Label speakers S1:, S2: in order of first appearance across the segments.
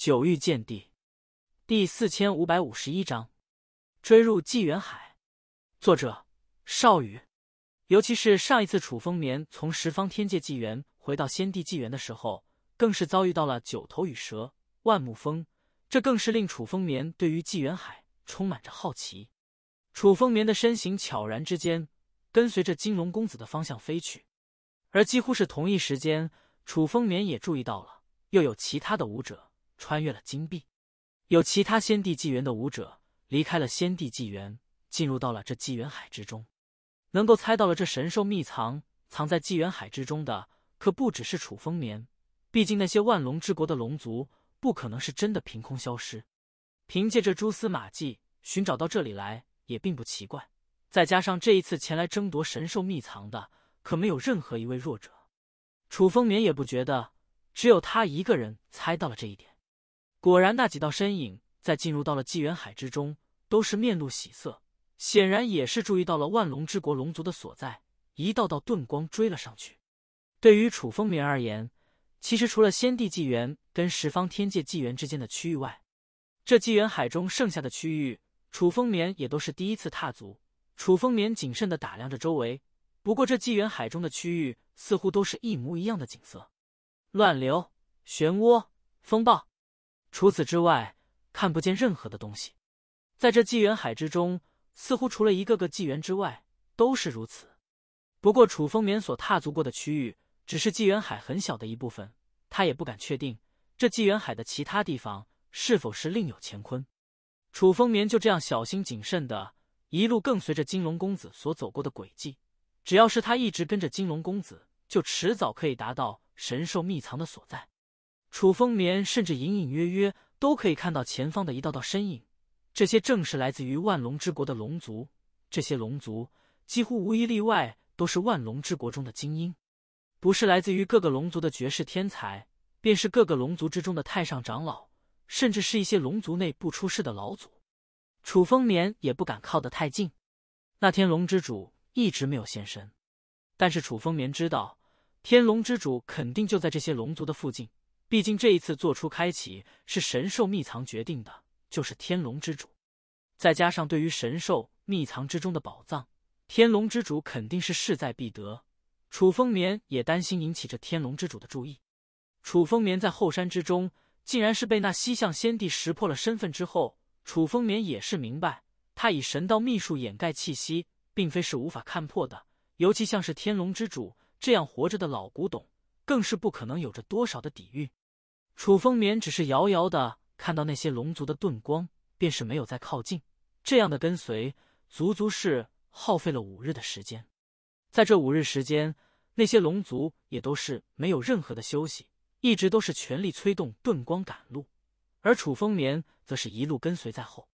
S1: 九域剑帝，第四千五百五十一章，追入纪元海。作者：少羽。尤其是上一次楚风眠从十方天界纪元回到先帝纪元的时候，更是遭遇到了九头与蛇、万木风，这更是令楚风眠对于纪元海充满着好奇。楚风眠的身形悄然之间，跟随着金龙公子的方向飞去。而几乎是同一时间，楚风眠也注意到了，又有其他的武者。穿越了金币，有其他先帝纪元的武者离开了先帝纪元，进入到了这纪元海之中。能够猜到了这神兽秘藏藏在纪元海之中的，可不只是楚风眠。毕竟那些万龙之国的龙族不可能是真的凭空消失，凭借着蛛丝马迹寻找到这里来也并不奇怪。再加上这一次前来争夺神兽秘藏的，可没有任何一位弱者。楚风眠也不觉得只有他一个人猜到了这一点。果然，那几道身影在进入到了纪元海之中，都是面露喜色，显然也是注意到了万龙之国龙族的所在。一道道遁光追了上去。对于楚风眠而言，其实除了先帝纪元跟十方天界纪元之间的区域外，这纪元海中剩下的区域，楚风眠也都是第一次踏足。楚风眠谨慎的打量着周围，不过这纪元海中的区域似乎都是一模一样的景色，乱流、漩涡、风暴。除此之外，看不见任何的东西。在这纪元海之中，似乎除了一个个纪元之外，都是如此。不过，楚风眠所踏足过的区域，只是纪元海很小的一部分，他也不敢确定这纪元海的其他地方是否是另有乾坤。楚风眠就这样小心谨慎的一路，更随着金龙公子所走过的轨迹，只要是他一直跟着金龙公子，就迟早可以达到神兽秘藏的所在。楚风眠甚至隐隐约约都可以看到前方的一道道身影，这些正是来自于万龙之国的龙族。这些龙族几乎无一例外都是万龙之国中的精英，不是来自于各个龙族的绝世天才，便是各个龙族之中的太上长老，甚至是一些龙族内不出世的老祖。楚风眠也不敢靠得太近。那天龙之主一直没有现身，但是楚风眠知道，天龙之主肯定就在这些龙族的附近。毕竟这一次做出开启是神兽秘藏决定的，就是天龙之主。再加上对于神兽秘藏之中的宝藏，天龙之主肯定是势在必得。楚风眠也担心引起这天龙之主的注意。楚风眠在后山之中，竟然是被那西向先帝识破了身份之后，楚风眠也是明白，他以神道秘术掩盖气息，并非是无法看破的。尤其像是天龙之主这样活着的老古董，更是不可能有着多少的底蕴。楚风眠只是遥遥的看到那些龙族的遁光，便是没有再靠近。这样的跟随，足足是耗费了五日的时间。在这五日时间，那些龙族也都是没有任何的休息，一直都是全力催动遁光赶路。而楚风眠则是一路跟随在后。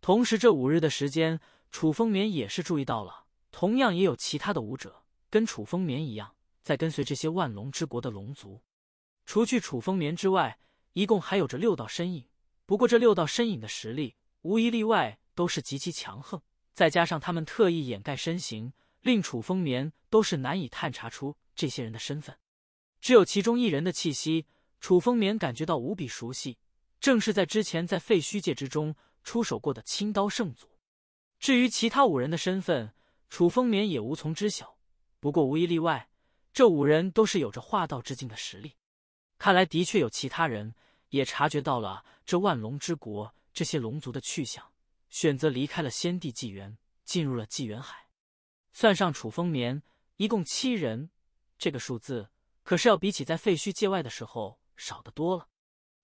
S1: 同时，这五日的时间，楚风眠也是注意到了，同样也有其他的武者跟楚风眠一样，在跟随这些万龙之国的龙族。除去楚风眠之外，一共还有着六道身影。不过，这六道身影的实力无一例外都是极其强横。再加上他们特意掩盖身形，令楚风眠都是难以探查出这些人的身份。只有其中一人的气息，楚风眠感觉到无比熟悉，正是在之前在废墟界之中出手过的青刀圣祖。至于其他五人的身份，楚风眠也无从知晓。不过，无一例外，这五人都是有着化道之境的实力。看来的确有其他人也察觉到了这万龙之国这些龙族的去向，选择离开了先帝纪元，进入了纪元海。算上楚风眠，一共七人。这个数字可是要比起在废墟界外的时候少得多了。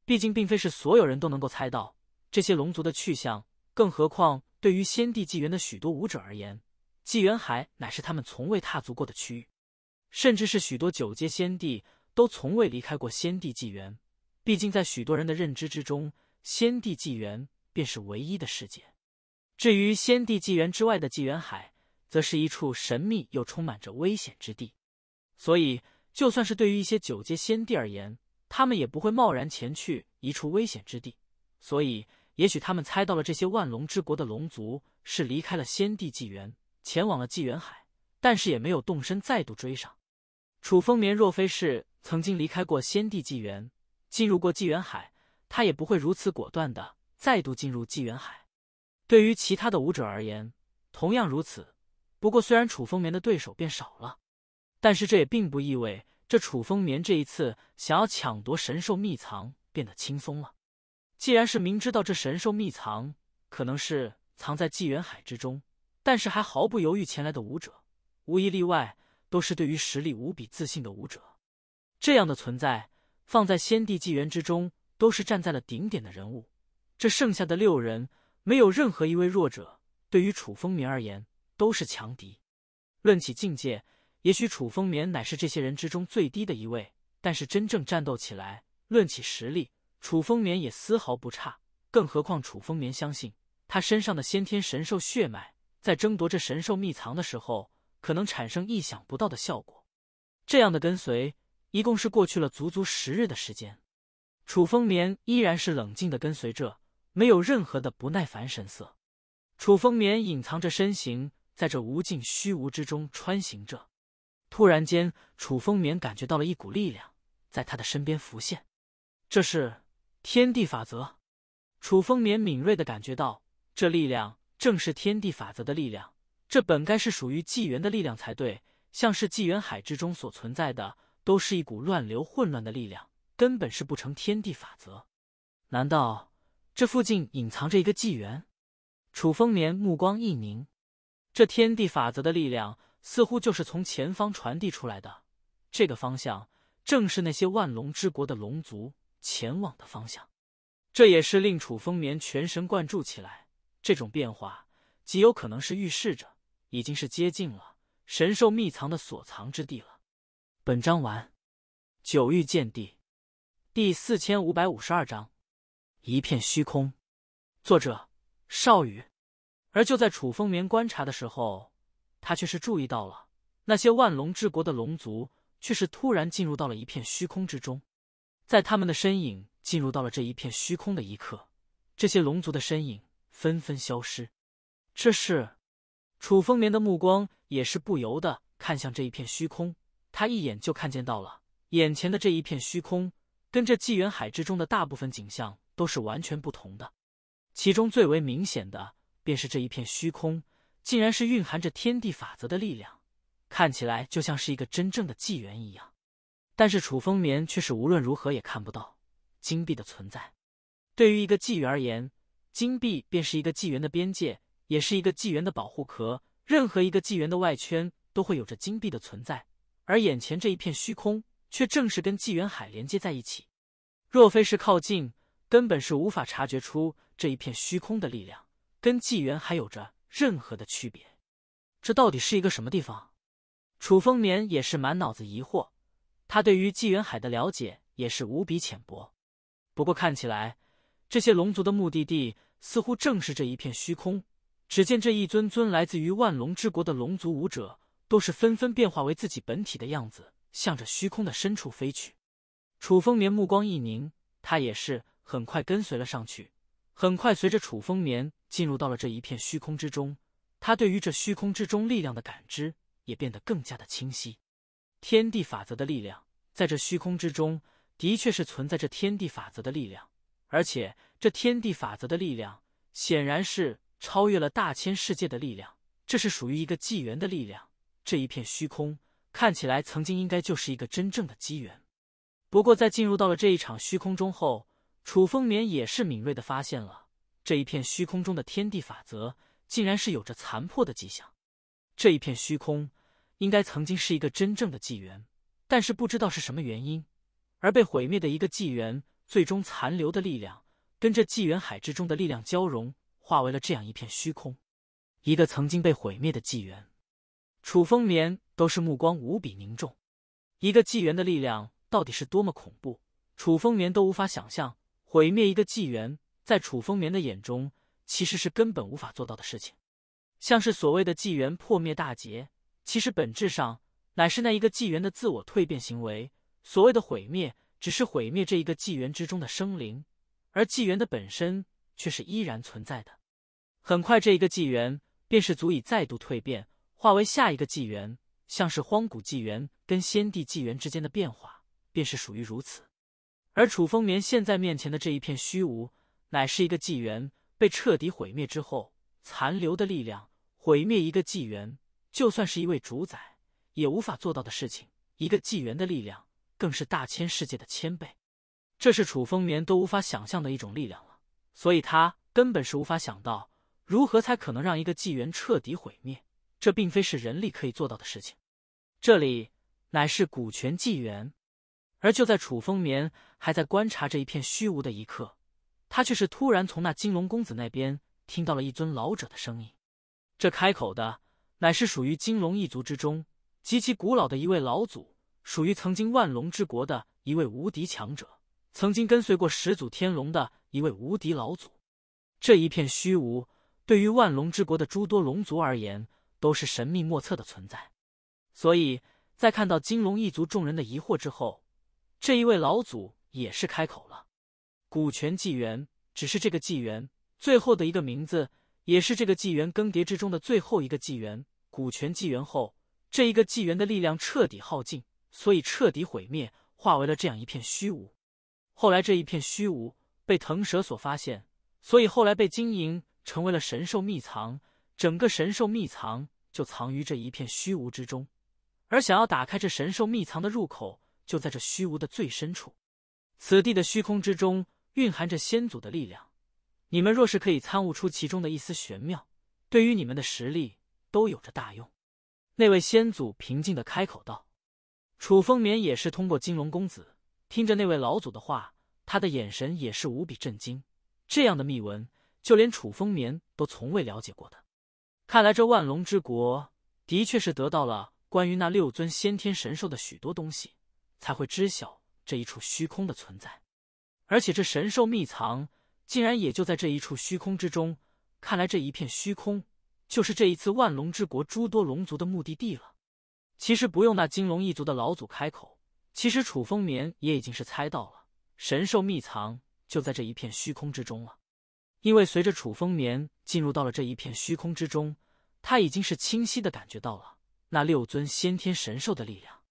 S1: 毕竟并非是所有人都能够猜到这些龙族的去向，更何况对于先帝纪元的许多武者而言，纪元海乃是他们从未踏足过的区域，甚至是许多九阶先帝。都从未离开过先帝纪元，毕竟在许多人的认知之中，先帝纪元便是唯一的世界。至于先帝纪元之外的纪元海，则是一处神秘又充满着危险之地。所以，就算是对于一些九阶先帝而言，他们也不会贸然前去一处危险之地。所以，也许他们猜到了这些万龙之国的龙族是离开了先帝纪元，前往了纪元海，但是也没有动身再度追上。楚风眠若非是。曾经离开过先帝纪元，进入过纪元海，他也不会如此果断的再度进入纪元海。对于其他的武者而言，同样如此。不过，虽然楚风眠的对手变少了，但是这也并不意味这楚风眠这一次想要抢夺神兽秘藏变得轻松了。既然是明知道这神兽秘藏可能是藏在纪元海之中，但是还毫不犹豫前来的武者，无一例外都是对于实力无比自信的武者。这样的存在，放在先帝纪元之中，都是站在了顶点的人物。这剩下的六人，没有任何一位弱者。对于楚风眠而言，都是强敌。论起境界，也许楚风眠乃是这些人之中最低的一位，但是真正战斗起来，论起实力，楚风眠也丝毫不差。更何况楚风眠相信，他身上的先天神兽血脉，在争夺这神兽秘藏的时候，可能产生意想不到的效果。这样的跟随。一共是过去了足足十日的时间，楚风眠依然是冷静的跟随着，没有任何的不耐烦神色。楚风眠隐藏着身形，在这无尽虚无之中穿行着。突然间，楚风眠感觉到了一股力量在他的身边浮现，这是天地法则。楚风眠敏锐的感觉到，这力量正是天地法则的力量。这本该是属于纪元的力量才对，像是纪元海之中所存在的。都是一股乱流，混乱的力量，根本是不成天地法则。难道这附近隐藏着一个纪元？楚风眠目光一凝，这天地法则的力量似乎就是从前方传递出来的。这个方向正是那些万龙之国的龙族前往的方向。这也是令楚风眠全神贯注起来。这种变化极有可能是预示着，已经是接近了神兽秘藏的所藏之地了。本章完，《九域剑帝》第四千五百五十二章：一片虚空。作者：少羽。而就在楚风眠观察的时候，他却是注意到了，那些万龙之国的龙族却是突然进入到了一片虚空之中。在他们的身影进入到了这一片虚空的一刻，这些龙族的身影纷纷消失。这是楚风眠的目光也是不由得看向这一片虚空。他一眼就看见到了眼前的这一片虚空，跟这纪元海之中的大部分景象都是完全不同的。其中最为明显的，便是这一片虚空，竟然是蕴含着天地法则的力量，看起来就像是一个真正的纪元一样。但是楚风眠却是无论如何也看不到金币的存在。对于一个纪元而言，金币便是一个纪元的边界，也是一个纪元的保护壳。任何一个纪元的外圈都会有着金币的存在。而眼前这一片虚空，却正是跟纪元海连接在一起。若非是靠近，根本是无法察觉出这一片虚空的力量跟纪元还有着任何的区别。这到底是一个什么地方？楚风眠也是满脑子疑惑。他对于纪元海的了解也是无比浅薄。不过看起来，这些龙族的目的地似乎正是这一片虚空。只见这一尊尊来自于万龙之国的龙族武者。都是纷纷变化为自己本体的样子，向着虚空的深处飞去。楚风眠目光一凝，他也是很快跟随了上去。很快，随着楚风眠进入到了这一片虚空之中，他对于这虚空之中力量的感知也变得更加的清晰。天地法则的力量，在这虚空之中，的确是存在着天地法则的力量，而且这天地法则的力量显然是超越了大千世界的力量，这是属于一个纪元的力量。这一片虚空看起来曾经应该就是一个真正的机缘。不过在进入到了这一场虚空中后，楚风眠也是敏锐的发现了这一片虚空中的天地法则，竟然是有着残破的迹象。这一片虚空应该曾经是一个真正的纪元，但是不知道是什么原因而被毁灭的一个纪元，最终残留的力量跟这纪元海之中的力量交融，化为了这样一片虚空，一个曾经被毁灭的纪元。楚风眠都是目光无比凝重，一个纪元的力量到底是多么恐怖？楚风眠都无法想象，毁灭一个纪元，在楚风眠的眼中其实是根本无法做到的事情。像是所谓的纪元破灭大劫，其实本质上乃是那一个纪元的自我蜕变行为。所谓的毁灭，只是毁灭这一个纪元之中的生灵，而纪元的本身却是依然存在的。很快，这一个纪元便是足以再度蜕变。化为下一个纪元，像是荒古纪元跟先帝纪元之间的变化，便是属于如此。而楚风眠现在面前的这一片虚无，乃是一个纪元被彻底毁灭之后残留的力量。毁灭一个纪元，就算是一位主宰也无法做到的事情。一个纪元的力量，更是大千世界的千倍，这是楚风眠都无法想象的一种力量了。所以，他根本是无法想到如何才可能让一个纪元彻底毁灭。这并非是人力可以做到的事情，这里乃是古泉纪元。而就在楚风眠还在观察这一片虚无的一刻，他却是突然从那金龙公子那边听到了一尊老者的声音。这开口的乃是属于金龙一族之中极其古老的一位老祖，属于曾经万龙之国的一位无敌强者，曾经跟随过始祖天龙的一位无敌老祖。这一片虚无，对于万龙之国的诸多龙族而言。都是神秘莫测的存在，所以在看到金龙一族众人的疑惑之后，这一位老祖也是开口了：“古泉纪元只是这个纪元最后的一个名字，也是这个纪元更迭之中的最后一个纪元。古泉纪元后，这一个纪元的力量彻底耗尽，所以彻底毁灭，化为了这样一片虚无。后来这一片虚无被腾蛇所发现，所以后来被经营成为了神兽秘藏。整个神兽秘藏。”就藏于这一片虚无之中，而想要打开这神兽秘藏的入口，就在这虚无的最深处。此地的虚空之中蕴含着先祖的力量，你们若是可以参悟出其中的一丝玄妙，对于你们的实力都有着大用。那位先祖平静的开口道。楚风眠也是通过金龙公子听着那位老祖的话，他的眼神也是无比震惊。这样的秘闻，就连楚风眠都从未了解过的。看来这万龙之国的确是得到了关于那六尊先天神兽的许多东西，才会知晓这一处虚空的存在。而且这神兽秘藏竟然也就在这一处虚空之中。看来这一片虚空就是这一次万龙之国诸多龙族的目的地了。其实不用那金龙一族的老祖开口，其实楚风眠也已经是猜到了，神兽秘藏就在这一片虚空之中了。因为随着楚风眠进入到了这一片虚空之中，他已经是清晰的感觉到了那六尊先天神兽的力量。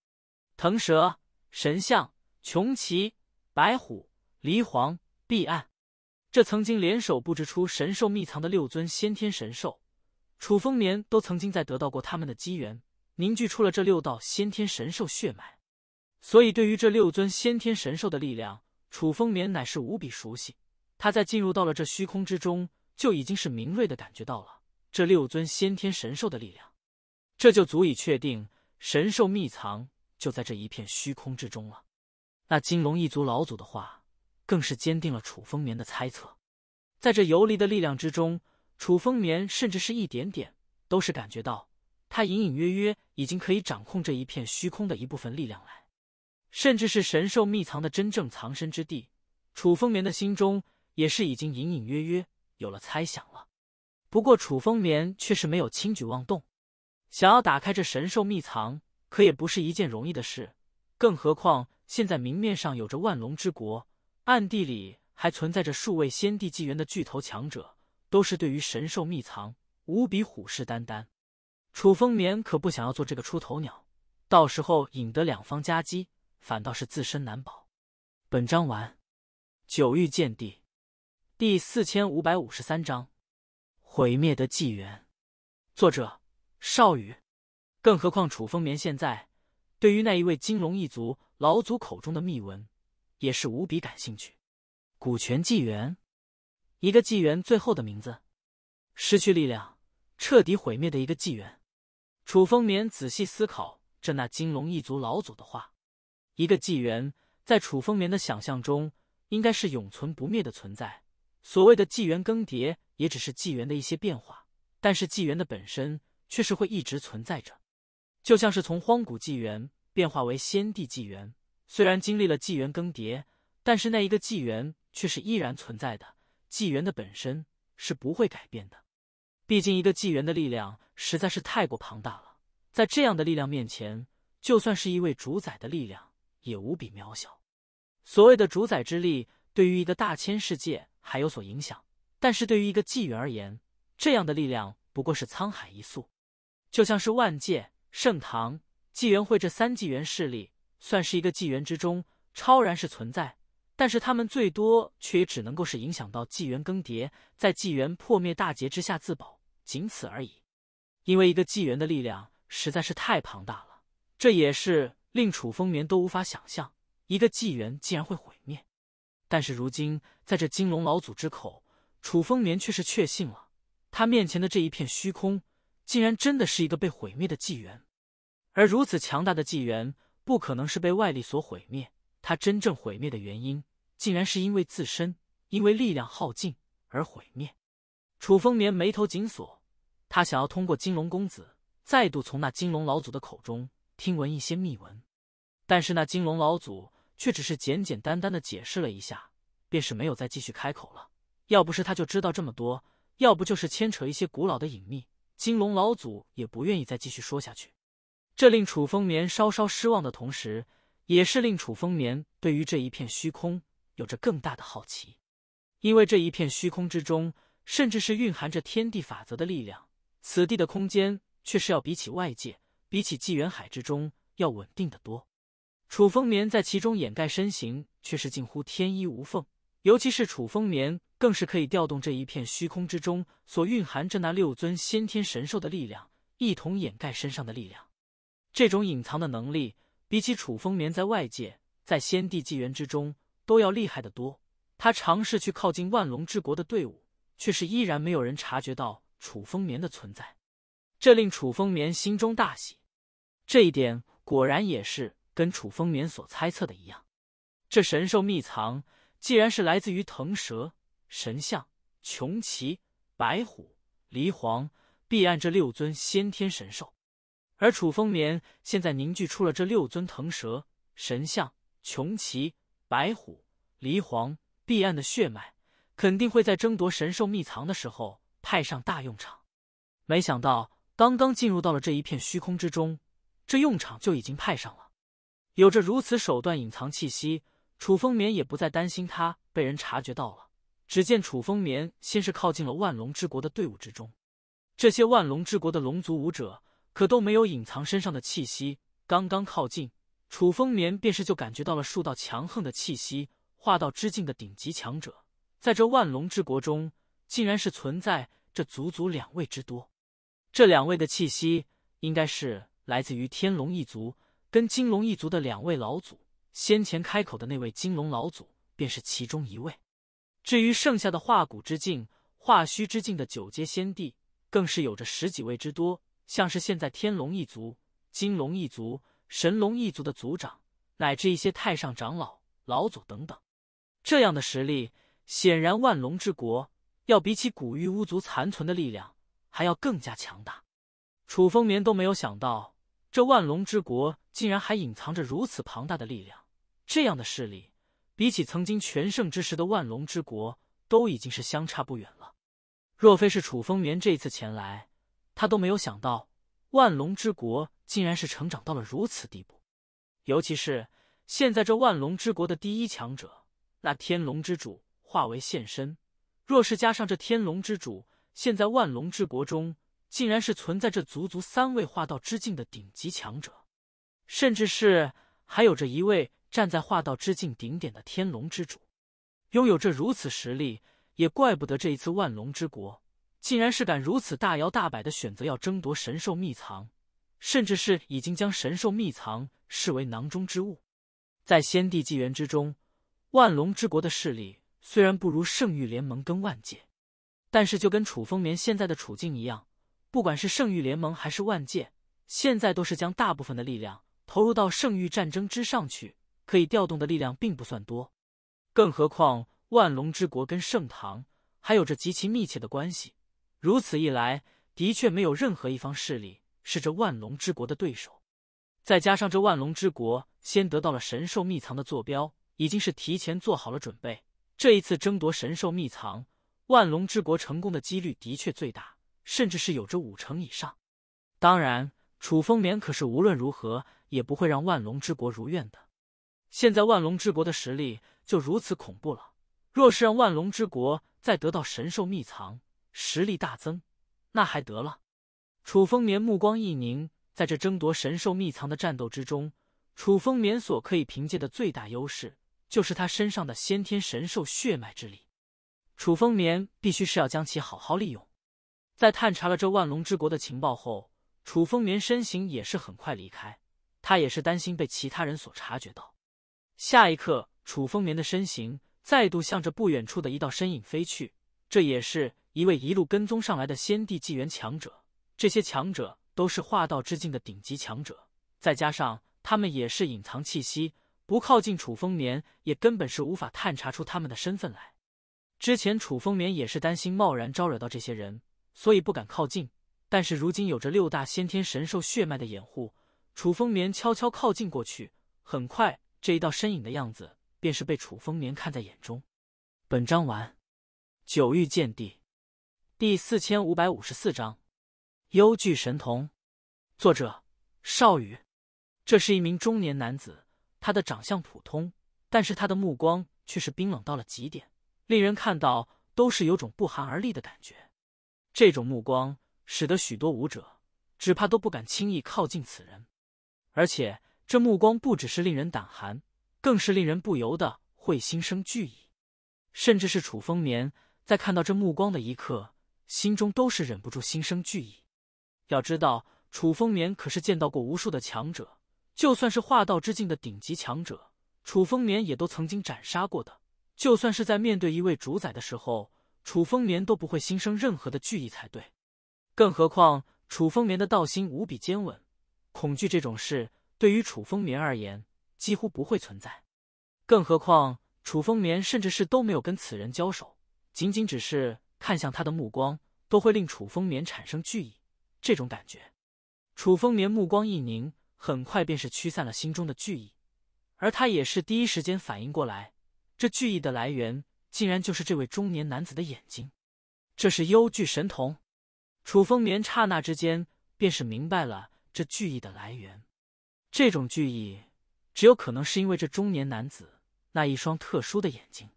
S1: 腾蛇、神象、穷奇、白虎、离黄、碧暗，这曾经联手布置出神兽秘藏的六尊先天神兽，楚风眠都曾经在得到过他们的机缘，凝聚出了这六道先天神兽血脉。所以，对于这六尊先天神兽的力量，楚风眠乃是无比熟悉。他在进入到了这虚空之中，就已经是敏锐的感觉到了这六尊先天神兽的力量，这就足以确定神兽秘藏就在这一片虚空之中了。那金龙一族老祖的话，更是坚定了楚风眠的猜测。在这游离的力量之中，楚风眠甚至是一点点都是感觉到，他隐隐约约已经可以掌控这一片虚空的一部分力量来，甚至是神兽秘藏的真正藏身之地。楚风眠的心中。也是已经隐隐约约有了猜想了，不过楚风眠却是没有轻举妄动。想要打开这神兽秘藏，可也不是一件容易的事。更何况现在明面上有着万龙之国，暗地里还存在着数位先帝纪元的巨头强者，都是对于神兽秘藏无比虎视眈眈。楚风眠可不想要做这个出头鸟，到时候引得两方夹击，反倒是自身难保。本章完。九域剑帝。第四千五百五十三章毁灭的纪元。作者：少宇。更何况楚风眠现在对于那一位金龙一族老祖口中的秘文也是无比感兴趣。古泉纪元，一个纪元最后的名字，失去力量、彻底毁灭的一个纪元。楚风眠仔细思考着那金龙一族老祖的话。一个纪元，在楚风眠的想象中，应该是永存不灭的存在。所谓的纪元更迭，也只是纪元的一些变化，但是纪元的本身却是会一直存在着。就像是从荒古纪元变化为先帝纪元，虽然经历了纪元更迭，但是那一个纪元却是依然存在的。纪元的本身是不会改变的。毕竟一个纪元的力量实在是太过庞大了，在这样的力量面前，就算是一位主宰的力量，也无比渺小。所谓的主宰之力，对于一个大千世界。还有所影响，但是对于一个纪元而言，这样的力量不过是沧海一粟。就像是万界、盛唐、纪元会这三纪元势力，算是一个纪元之中超然式存在，但是他们最多却也只能够是影响到纪元更迭，在纪元破灭大劫之下自保，仅此而已。因为一个纪元的力量实在是太庞大了，这也是令楚风眠都无法想象，一个纪元竟然会毁灭。但是如今，在这金龙老祖之口，楚风眠却是确信了，他面前的这一片虚空，竟然真的是一个被毁灭的纪元。而如此强大的纪元，不可能是被外力所毁灭，它真正毁灭的原因，竟然是因为自身，因为力量耗尽而毁灭。楚风眠眉头紧锁，他想要通过金龙公子，再度从那金龙老祖的口中听闻一些秘闻，但是那金龙老祖。却只是简简单单的解释了一下，便是没有再继续开口了。要不是他就知道这么多，要不就是牵扯一些古老的隐秘，金龙老祖也不愿意再继续说下去。这令楚风眠稍稍失望的同时，也是令楚风眠对于这一片虚空有着更大的好奇。因为这一片虚空之中，甚至是蕴含着天地法则的力量，此地的空间却是要比起外界、比起纪元海之中要稳定的多。楚风眠在其中掩盖身形，却是近乎天衣无缝。尤其是楚风眠，更是可以调动这一片虚空之中所蕴含着那六尊先天神兽的力量，一同掩盖身上的力量。这种隐藏的能力，比起楚风眠在外界、在先帝纪元之中都要厉害的多。他尝试去靠近万龙之国的队伍，却是依然没有人察觉到楚风眠的存在，这令楚风眠心中大喜。这一点果然也是。跟楚风眠所猜测的一样，这神兽秘藏既然是来自于腾蛇、神象、穷奇、白虎、离黄，碧岸这六尊先天神兽，而楚风眠现在凝聚出了这六尊腾蛇、神象、穷奇、白虎、离黄、碧岸的血脉，肯定会在争夺神兽秘藏的时候派上大用场。没想到刚刚进入到了这一片虚空之中，这用场就已经派上了。有着如此手段隐藏气息，楚风眠也不再担心他被人察觉到了。只见楚风眠先是靠近了万龙之国的队伍之中，这些万龙之国的龙族武者可都没有隐藏身上的气息。刚刚靠近，楚风眠便是就感觉到了数道强横的气息，化道之境的顶级强者，在这万龙之国中，竟然是存在这足足两位之多。这两位的气息，应该是来自于天龙一族。跟金龙一族的两位老祖，先前开口的那位金龙老祖便是其中一位。至于剩下的化骨之境、化虚之境的九阶仙帝，更是有着十几位之多。像是现在天龙一族、金龙一族、神龙一族的族长，乃至一些太上长老、老祖等等，这样的实力，显然万龙之国要比起古玉巫族残存的力量还要更加强大。楚风眠都没有想到。这万龙之国竟然还隐藏着如此庞大的力量，这样的势力，比起曾经全盛之时的万龙之国，都已经是相差不远了。若非是楚风眠这一次前来，他都没有想到万龙之国竟然是成长到了如此地步。尤其是现在这万龙之国的第一强者，那天龙之主化为现身，若是加上这天龙之主，现在万龙之国中。竟然是存在着足足三位化道之境的顶级强者，甚至是还有着一位站在化道之境顶点的天龙之主，拥有着如此实力，也怪不得这一次万龙之国，竟然是敢如此大摇大摆的选择要争夺神兽秘藏，甚至是已经将神兽秘藏视为囊中之物。在先帝纪元之中，万龙之国的势力虽然不如圣域联盟跟万界，但是就跟楚风眠现在的处境一样。不管是圣域联盟还是万界，现在都是将大部分的力量投入到圣域战争之上去，可以调动的力量并不算多。更何况万龙之国跟盛唐还有着极其密切的关系，如此一来，的确没有任何一方势力是这万龙之国的对手。再加上这万龙之国先得到了神兽秘藏的坐标，已经是提前做好了准备。这一次争夺神兽秘藏，万龙之国成功的几率的确最大。甚至是有着五成以上。当然，楚风眠可是无论如何也不会让万龙之国如愿的。现在万龙之国的实力就如此恐怖了，若是让万龙之国再得到神兽秘藏，实力大增，那还得了？楚风眠目光一凝，在这争夺神兽秘藏的战斗之中，楚风眠所可以凭借的最大优势，就是他身上的先天神兽血脉之力。楚风眠必须是要将其好好利用。在探查了这万龙之国的情报后，楚风眠身形也是很快离开。他也是担心被其他人所察觉到。下一刻，楚风眠的身形再度向着不远处的一道身影飞去。这也是一位一路跟踪上来的先帝纪元强者。这些强者都是化道之境的顶级强者，再加上他们也是隐藏气息，不靠近楚风眠，也根本是无法探查出他们的身份来。之前楚风眠也是担心贸然招惹到这些人。所以不敢靠近，但是如今有着六大先天神兽血脉的掩护，楚风眠悄悄靠近过去。很快，这一道身影的样子便是被楚风眠看在眼中。本章完。九域剑帝第四千五百五十四章：幽惧神童。作者：少羽。这是一名中年男子，他的长相普通，但是他的目光却是冰冷到了极点，令人看到都是有种不寒而栗的感觉。这种目光使得许多武者只怕都不敢轻易靠近此人，而且这目光不只是令人胆寒，更是令人不由得会心生惧意。甚至是楚风眠在看到这目光的一刻，心中都是忍不住心生惧意。要知道，楚风眠可是见到过无数的强者，就算是化道之境的顶级强者，楚风眠也都曾经斩杀过的。就算是在面对一位主宰的时候。楚风眠都不会心生任何的惧意才对，更何况楚风眠的道心无比坚稳，恐惧这种事对于楚风眠而言几乎不会存在。更何况楚风眠甚至是都没有跟此人交手，仅仅只是看向他的目光都会令楚风眠产生惧意这种感觉。楚风眠目光一凝，很快便是驱散了心中的惧意，而他也是第一时间反应过来，这惧意的来源。竟然就是这位中年男子的眼睛，这是幽惧神瞳。楚风眠刹那之间便是明白了这巨意的来源。这种巨意，只有可能是因为这中年男子那一双特殊的眼睛。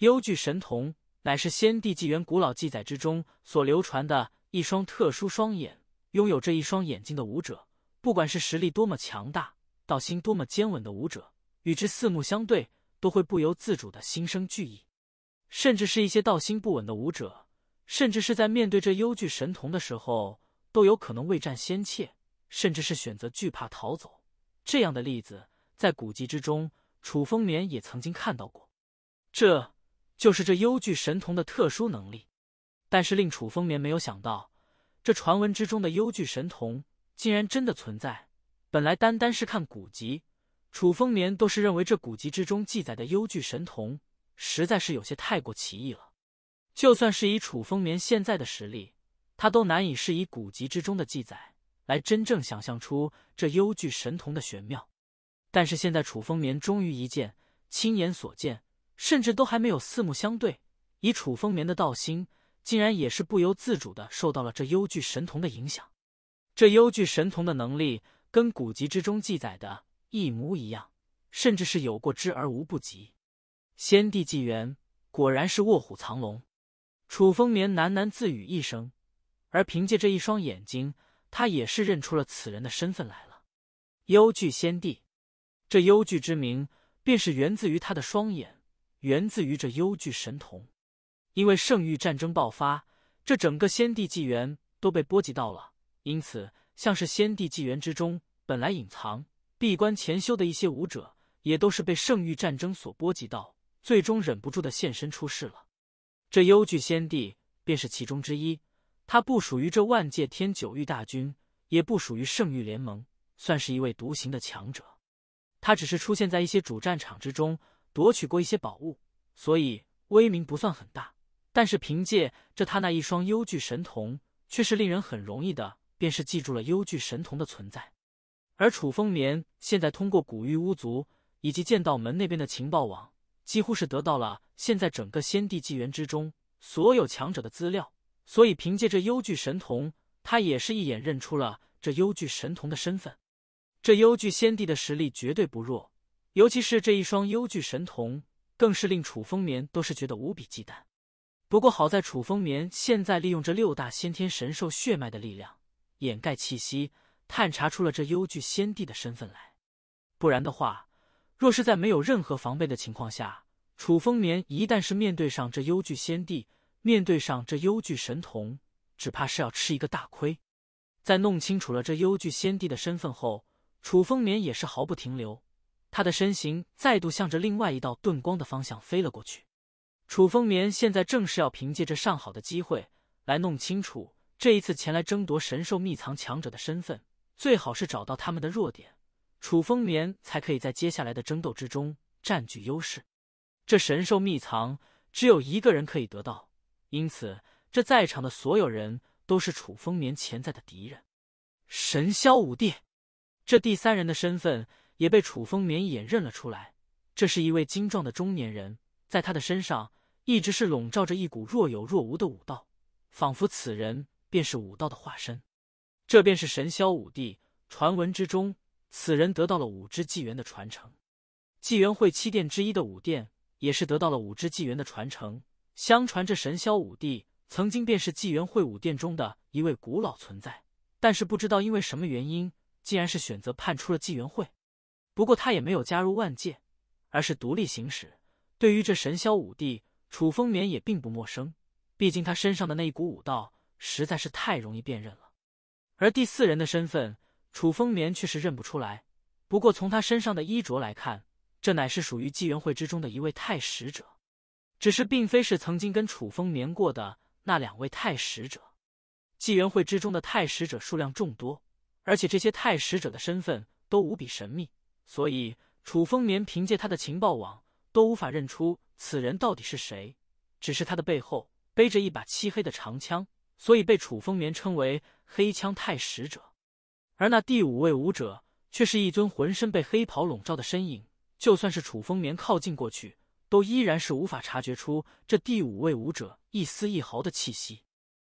S1: 幽惧神瞳乃是先帝纪元古老记载之中所流传的一双特殊双眼。拥有这一双眼睛的武者，不管是实力多么强大，道心多么坚稳的武者，与之四目相对，都会不由自主的心生惧意。甚至是一些道心不稳的武者，甚至是在面对这幽惧神童的时候，都有可能未战先怯，甚至是选择惧怕逃走。这样的例子在古籍之中，楚风眠也曾经看到过。这就是这幽惧神童的特殊能力。但是令楚风眠没有想到，这传闻之中的幽惧神童竟然真的存在。本来单单是看古籍，楚风眠都是认为这古籍之中记载的幽惧神童。实在是有些太过奇异了，就算是以楚风眠现在的实力，他都难以是以古籍之中的记载来真正想象出这幽惧神童的玄妙。但是现在楚风眠终于一见，亲眼所见，甚至都还没有四目相对，以楚风眠的道心，竟然也是不由自主的受到了这幽惧神童的影响。这幽惧神童的能力跟古籍之中记载的一模一样，甚至是有过之而无不及。先帝纪元果然是卧虎藏龙，楚风眠喃喃自语一声，而凭借这一双眼睛，他也是认出了此人的身份来了。幽惧先帝，这幽惧之名便是源自于他的双眼，源自于这幽惧神童。因为圣域战争爆发，这整个先帝纪元都被波及到了，因此像是先帝纪元之中本来隐藏、闭关潜修的一些武者，也都是被圣域战争所波及到。最终忍不住的现身出世了，这幽惧先帝便是其中之一。他不属于这万界天九域大军，也不属于圣域联盟，算是一位独行的强者。他只是出现在一些主战场之中，夺取过一些宝物，所以威名不算很大。但是凭借这他那一双幽惧神瞳，却是令人很容易的便是记住了幽惧神瞳的存在。而楚风眠现在通过古玉巫族以及剑道门那边的情报网。几乎是得到了现在整个先帝纪元之中所有强者的资料，所以凭借着幽巨神瞳，他也是一眼认出了这幽巨神瞳的身份。这幽巨先帝的实力绝对不弱，尤其是这一双幽巨神瞳，更是令楚风眠都是觉得无比忌惮。不过好在楚风眠现在利用这六大先天神兽血脉的力量掩盖气息，探查出了这幽巨先帝的身份来，不然的话。若是在没有任何防备的情况下，楚风眠一旦是面对上这幽惧仙帝，面对上这幽惧神童，只怕是要吃一个大亏。在弄清楚了这幽惧仙帝的身份后，楚风眠也是毫不停留，他的身形再度向着另外一道遁光的方向飞了过去。楚风眠现在正是要凭借着上好的机会来弄清楚这一次前来争夺神兽秘藏强者的身份，最好是找到他们的弱点。楚风眠才可以在接下来的争斗之中占据优势。这神兽秘藏只有一个人可以得到，因此这在场的所有人都是楚风眠潜在的敌人。神霄五帝，这第三人的身份也被楚风眠一眼认了出来。这是一位精壮的中年人，在他的身上一直是笼罩着一股若有若无的武道，仿佛此人便是武道的化身。这便是神霄五帝，传闻之中。此人得到了五支纪元的传承，纪元会七殿之一的武殿也是得到了五支纪元的传承。相传这神霄武帝曾经便是纪元会武殿中的一位古老存在，但是不知道因为什么原因，竟然是选择叛出了纪元会。不过他也没有加入万界，而是独立行使。对于这神霄武帝，楚风眠也并不陌生，毕竟他身上的那一股武道实在是太容易辨认了。而第四人的身份。楚风眠却是认不出来，不过从他身上的衣着来看，这乃是属于纪元会之中的一位太使者，只是并非是曾经跟楚风眠过的那两位太使者。纪元会之中的太使者数量众多，而且这些太使者的身份都无比神秘，所以楚风眠凭借他的情报网都无法认出此人到底是谁。只是他的背后背着一把漆黑的长枪，所以被楚风眠称为“黑枪太使者”。而那第五位武者却是一尊浑身被黑袍笼罩的身影，就算是楚风眠靠近过去，都依然是无法察觉出这第五位武者一丝一毫的气息，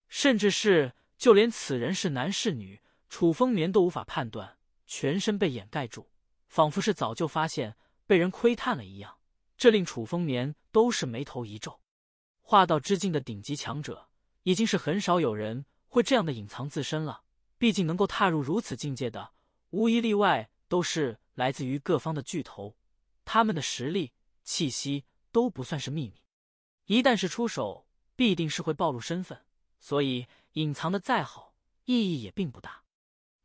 S1: 甚至是就连此人是男是女，楚风眠都无法判断。全身被掩盖住，仿佛是早就发现被人窥探了一样，这令楚风眠都是眉头一皱。化道之境的顶级强者，已经是很少有人会这样的隐藏自身了。毕竟能够踏入如此境界的，无一例外都是来自于各方的巨头，他们的实力、气息都不算是秘密。一旦是出手，必定是会暴露身份，所以隐藏的再好，意义也并不大。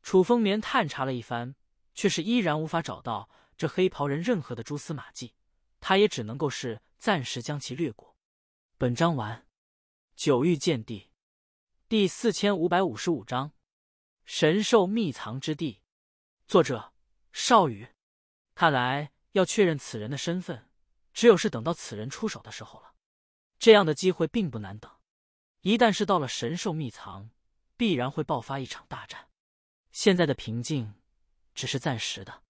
S1: 楚风眠探查了一番，却是依然无法找到这黑袍人任何的蛛丝马迹，他也只能够是暂时将其略过。本章完。九域剑帝第四千五百五十五章。神兽秘藏之地，作者少宇。看来要确认此人的身份，只有是等到此人出手的时候了。这样的机会并不难等。一旦是到了神兽秘藏，必然会爆发一场大战。现在的平静只是暂时的。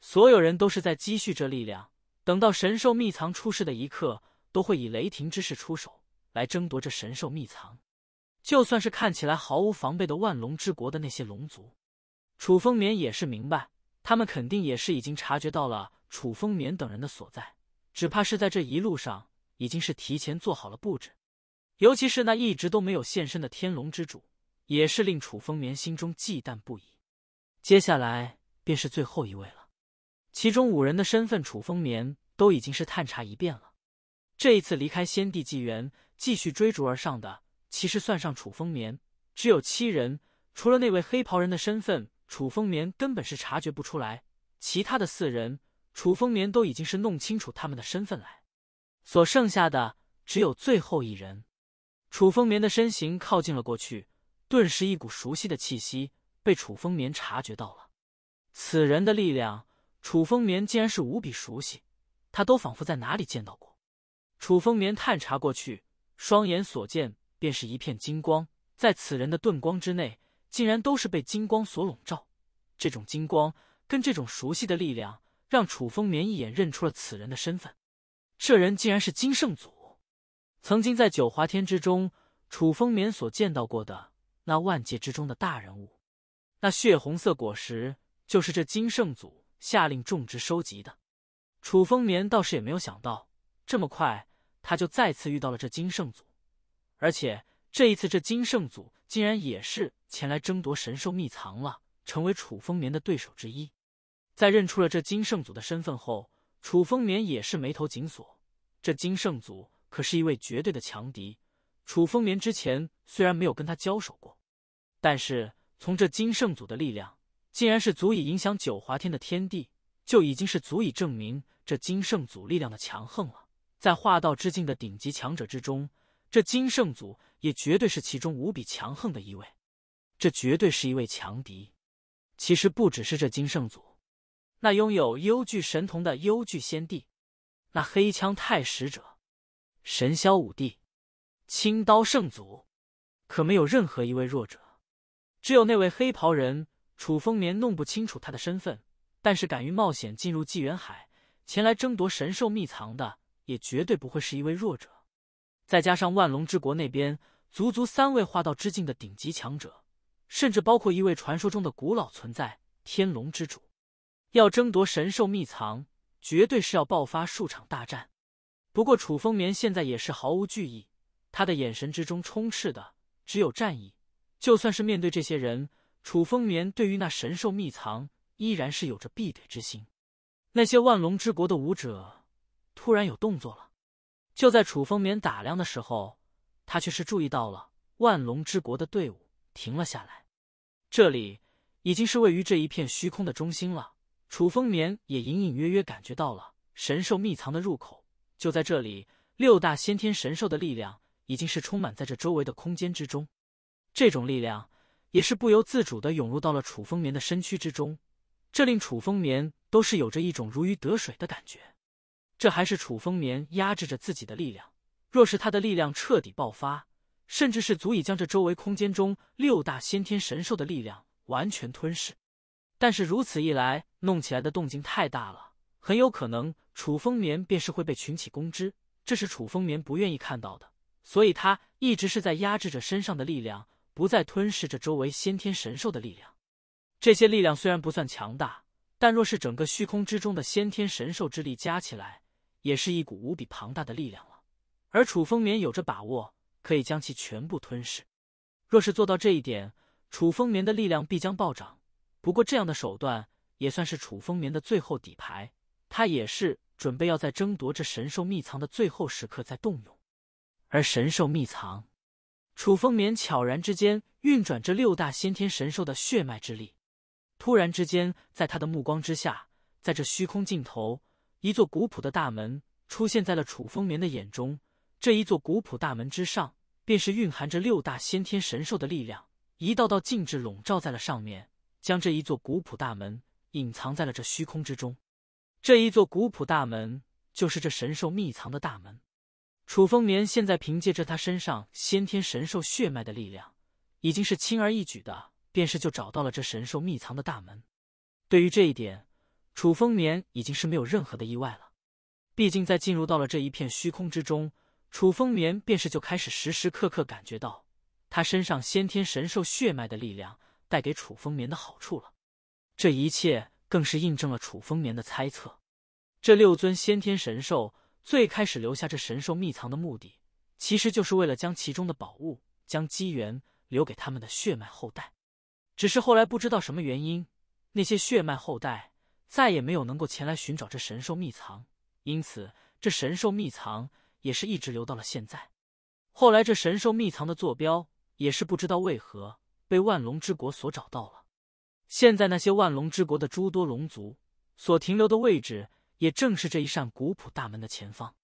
S1: 所有人都是在积蓄这力量，等到神兽秘藏出世的一刻，都会以雷霆之势出手，来争夺这神兽秘藏。就算是看起来毫无防备的万龙之国的那些龙族，楚风眠也是明白，他们肯定也是已经察觉到了楚风眠等人的所在，只怕是在这一路上已经是提前做好了布置。尤其是那一直都没有现身的天龙之主，也是令楚风眠心中忌惮不已。接下来便是最后一位了，其中五人的身份，楚风眠都已经是探查一遍了。这一次离开先帝纪元，继续追逐而上的。其实算上楚风眠，只有七人。除了那位黑袍人的身份，楚风眠根本是察觉不出来。其他的四人，楚风眠都已经是弄清楚他们的身份来。所剩下的只有最后一人。楚风眠的身形靠近了过去，顿时一股熟悉的气息被楚风眠察觉到了。此人的力量，楚风眠竟然是无比熟悉，他都仿佛在哪里见到过。楚风眠探查过去，双眼所见。便是一片金光，在此人的遁光之内，竟然都是被金光所笼罩。这种金光跟这种熟悉的力量，让楚风眠一眼认出了此人的身份。这人竟然是金圣祖，曾经在九华天之中，楚风眠所见到过的那万界之中的大人物。那血红色果实，就是这金圣祖下令种植收集的。楚风眠倒是也没有想到，这么快他就再次遇到了这金圣祖。而且这一次，这金圣祖竟然也是前来争夺神兽秘藏了，成为楚风眠的对手之一。在认出了这金圣祖的身份后，楚风眠也是眉头紧锁。这金圣祖可是一位绝对的强敌。楚风眠之前虽然没有跟他交手过，但是从这金圣祖的力量，竟然是足以影响九华天的天地，就已经是足以证明这金圣祖力量的强横了。在化道之境的顶级强者之中。这金圣祖也绝对是其中无比强横的一位，这绝对是一位强敌。其实不只是这金圣祖，那拥有幽惧神童的幽惧先帝，那黑枪太使者，神霄武帝，青刀圣祖，可没有任何一位弱者。只有那位黑袍人楚风眠弄不清楚他的身份，但是敢于冒险进入纪元海前来争夺神兽秘藏的，也绝对不会是一位弱者。再加上万龙之国那边，足足三位化道之境的顶级强者，甚至包括一位传说中的古老存在天龙之主，要争夺神兽秘藏，绝对是要爆发数场大战。不过楚风眠现在也是毫无惧意，他的眼神之中充斥的只有战意。就算是面对这些人，楚风眠对于那神兽秘藏依然是有着必得之心。那些万龙之国的武者，突然有动作了。就在楚风眠打量的时候，他却是注意到了万龙之国的队伍停了下来。这里已经是位于这一片虚空的中心了。楚风眠也隐隐约约感觉到了神兽秘藏的入口就在这里。六大先天神兽的力量已经是充满在这周围的空间之中，这种力量也是不由自主的涌入到了楚风眠的身躯之中，这令楚风眠都是有着一种如鱼得水的感觉。这还是楚风眠压制着自己的力量，若是他的力量彻底爆发，甚至是足以将这周围空间中六大先天神兽的力量完全吞噬。但是如此一来，弄起来的动静太大了，很有可能楚风眠便是会被群起攻之，这是楚风眠不愿意看到的，所以他一直是在压制着身上的力量，不再吞噬着周围先天神兽的力量。这些力量虽然不算强大，但若是整个虚空之中的先天神兽之力加起来。也是一股无比庞大的力量了，而楚风眠有着把握可以将其全部吞噬。若是做到这一点，楚风眠的力量必将暴涨。不过，这样的手段也算是楚风眠的最后底牌，他也是准备要在争夺这神兽秘藏的最后时刻再动用。而神兽秘藏，楚风眠悄然之间运转这六大先天神兽的血脉之力，突然之间，在他的目光之下，在这虚空尽头。一座古朴的大门出现在了楚风眠的眼中。这一座古朴大门之上，便是蕴含着六大先天神兽的力量。一道道禁制笼罩在了上面，将这一座古朴大门隐藏在了这虚空之中。这一座古朴大门，就是这神兽秘藏的大门。楚风眠现在凭借着他身上先天神兽血脉的力量，已经是轻而易举的，便是就找到了这神兽秘藏的大门。对于这一点。楚风眠已经是没有任何的意外了，毕竟在进入到了这一片虚空之中，楚风眠便是就开始时时刻刻感觉到他身上先天神兽血脉的力量带给楚风眠的好处了。这一切更是印证了楚风眠的猜测：这六尊先天神兽最开始留下这神兽秘藏的目的，其实就是为了将其中的宝物、将机缘留给他们的血脉后代。只是后来不知道什么原因，那些血脉后代。再也没有能够前来寻找这神兽秘藏，因此这神兽秘藏也是一直留到了现在。后来这神兽秘藏的坐标也是不知道为何被万龙之国所找到了。现在那些万龙之国的诸多龙族所停留的位置，也正是这一扇古朴大门的前方。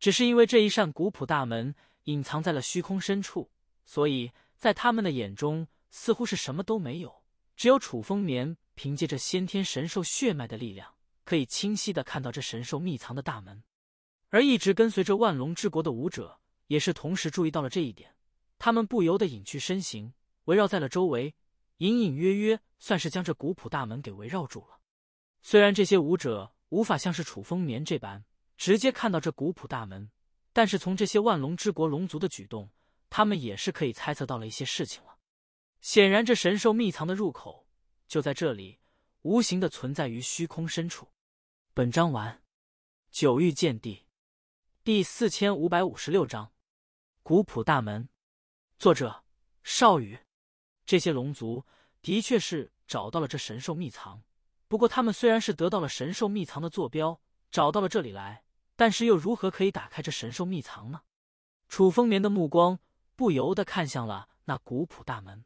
S1: 只是因为这一扇古朴大门隐藏在了虚空深处，所以在他们的眼中似乎是什么都没有，只有楚风眠。凭借着先天神兽血脉的力量，可以清晰的看到这神兽秘藏的大门。而一直跟随着万龙之国的武者，也是同时注意到了这一点。他们不由得隐去身形，围绕在了周围，隐隐约约算是将这古朴大门给围绕住了。虽然这些武者无法像是楚风眠这般直接看到这古朴大门，但是从这些万龙之国龙族的举动，他们也是可以猜测到了一些事情了。显然，这神兽秘藏的入口。就在这里，无形的存在于虚空深处。本章完。九域剑帝第四千五百五十六章：古朴大门。作者：少羽。这些龙族的确是找到了这神兽秘藏，不过他们虽然是得到了神兽秘藏的坐标，找到了这里来，但是又如何可以打开这神兽秘藏呢？楚风眠的目光不由得看向了那古朴大门。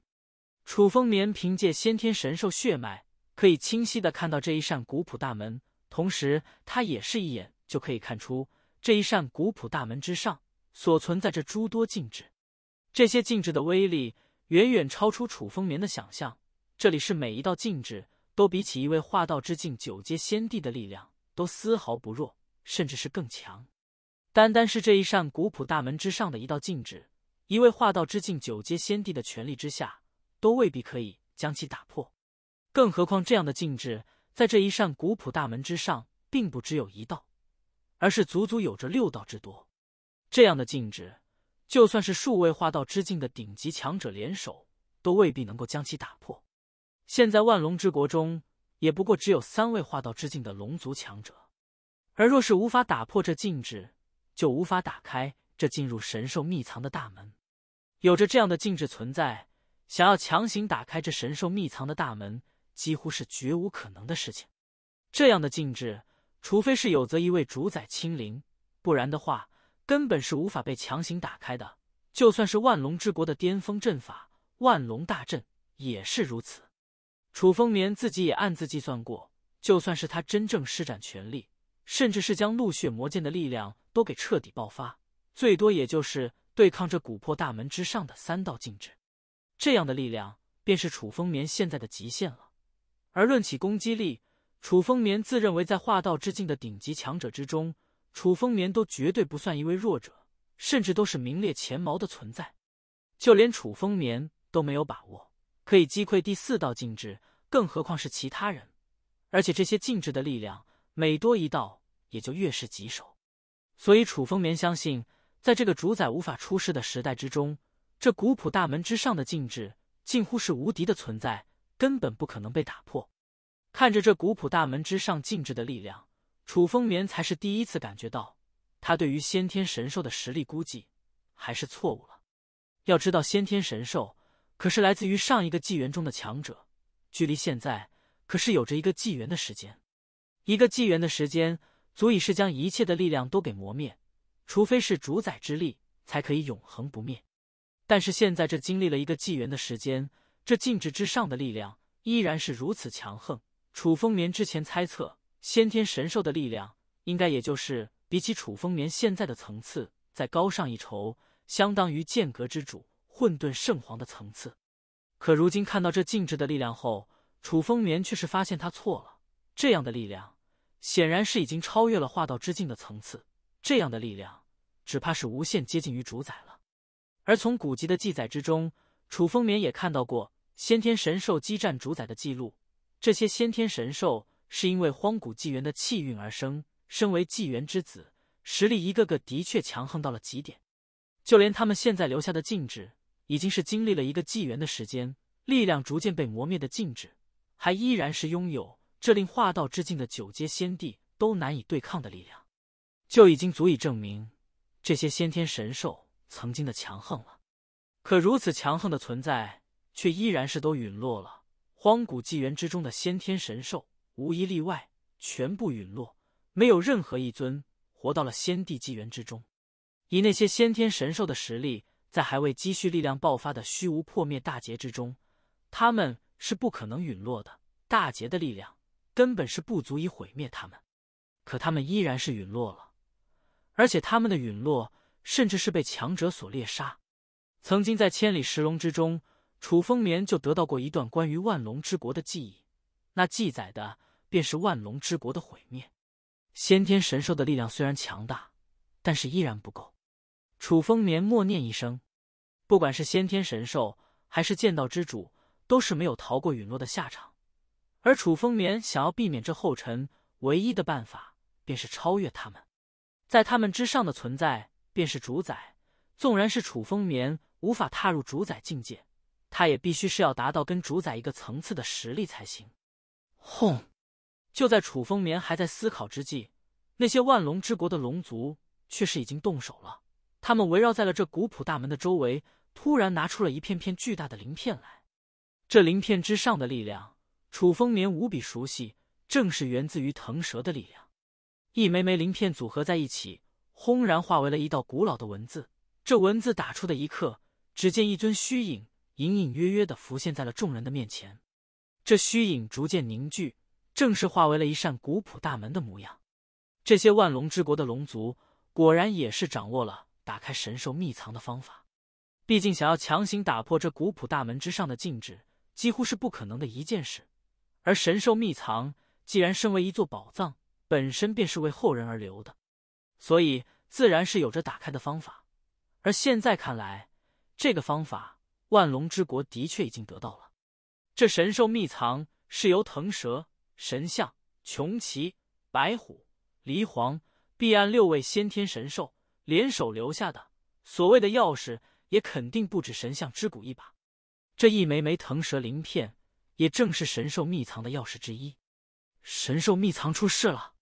S1: 楚风眠凭借先天神兽血脉，可以清晰的看到这一扇古朴大门，同时他也是一眼就可以看出这一扇古朴大门之上所存在着诸多禁制。这些禁制的威力远远超出楚风眠的想象。这里是每一道禁制都比起一位化道之境九阶仙帝的力量都丝毫不弱，甚至是更强。单单是这一扇古朴大门之上的一道禁制，一位化道之境九阶仙帝的权力之下。都未必可以将其打破，更何况这样的禁制在这一扇古朴大门之上，并不只有一道，而是足足有着六道之多。这样的禁制，就算是数位化道之境的顶级强者联手，都未必能够将其打破。现在万龙之国中，也不过只有三位化道之境的龙族强者，而若是无法打破这禁制，就无法打开这进入神兽秘藏的大门。有着这样的禁制存在。想要强行打开这神兽秘藏的大门，几乎是绝无可能的事情。这样的禁制，除非是有则一位主宰亲临，不然的话，根本是无法被强行打开的。就算是万龙之国的巅峰阵法——万龙大阵，也是如此。楚风眠自己也暗自计算过，就算是他真正施展全力，甚至是将怒血魔剑的力量都给彻底爆发，最多也就是对抗这古破大门之上的三道禁制。这样的力量，便是楚风眠现在的极限了。而论起攻击力，楚风眠自认为在化道之境的顶级强者之中，楚风眠都绝对不算一位弱者，甚至都是名列前茅的存在。就连楚风眠都没有把握可以击溃第四道禁制，更何况是其他人？而且这些禁制的力量，每多一道，也就越是棘手。所以楚风眠相信，在这个主宰无法出世的时代之中。这古朴大门之上的禁制，近乎是无敌的存在，根本不可能被打破。看着这古朴大门之上禁制的力量，楚风眠才是第一次感觉到，他对于先天神兽的实力估计还是错误了。要知道，先天神兽可是来自于上一个纪元中的强者，距离现在可是有着一个纪元的时间。一个纪元的时间，足以是将一切的力量都给磨灭，除非是主宰之力，才可以永恒不灭。但是现在这经历了一个纪元的时间，这禁制之上的力量依然是如此强横。楚风眠之前猜测先天神兽的力量，应该也就是比起楚风眠现在的层次再高上一筹，相当于剑阁之主混沌圣皇的层次。可如今看到这禁制的力量后，楚风眠却是发现他错了。这样的力量显然是已经超越了化道之境的层次，这样的力量只怕是无限接近于主宰了。而从古籍的记载之中，楚风眠也看到过先天神兽激战主宰的记录。这些先天神兽是因为荒古纪元的气运而生，身为纪元之子，实力一个个的确强横到了极点。就连他们现在留下的禁制，已经是经历了一个纪元的时间，力量逐渐被磨灭的禁制，还依然是拥有这令化道之境的九阶仙帝都难以对抗的力量，就已经足以证明这些先天神兽。曾经的强横了，可如此强横的存在，却依然是都陨落了。荒古纪元之中的先天神兽，无一例外，全部陨落，没有任何一尊活到了先帝纪元之中。以那些先天神兽的实力，在还未积蓄力量爆发的虚无破灭大劫之中，他们是不可能陨落的。大劫的力量根本是不足以毁灭他们，可他们依然是陨落了，而且他们的陨落。甚至是被强者所猎杀。曾经在千里石龙之中，楚风眠就得到过一段关于万龙之国的记忆。那记载的便是万龙之国的毁灭。先天神兽的力量虽然强大，但是依然不够。楚风眠默念一声：“不管是先天神兽，还是剑道之主，都是没有逃过陨落的下场。”而楚风眠想要避免这后尘，唯一的办法便是超越他们，在他们之上的存在。便是主宰，纵然是楚风眠无法踏入主宰境界，他也必须是要达到跟主宰一个层次的实力才行。轰！就在楚风眠还在思考之际，那些万龙之国的龙族却是已经动手了。他们围绕在了这古朴大门的周围，突然拿出了一片片巨大的鳞片来。这鳞片之上的力量，楚风眠无比熟悉，正是源自于腾蛇的力量。一枚枚鳞片组合在一起。轰然化为了一道古老的文字，这文字打出的一刻，只见一尊虚影隐隐约约的浮现在了众人的面前。这虚影逐渐凝聚，正是化为了一扇古朴大门的模样。这些万龙之国的龙族果然也是掌握了打开神兽秘藏的方法。毕竟，想要强行打破这古朴大门之上的禁制，几乎是不可能的一件事。而神兽秘藏既然身为一座宝藏，本身便是为后人而留的。所以自然是有着打开的方法，而现在看来，这个方法万龙之国的确已经得到了。这神兽秘藏是由腾蛇、神象、穷奇、白虎、离黄、碧安六位先天神兽联手留下的，所谓的钥匙也肯定不止神像之骨一把。这一枚枚腾蛇鳞片，也正是神兽秘藏的钥匙之一。神兽秘藏出事了，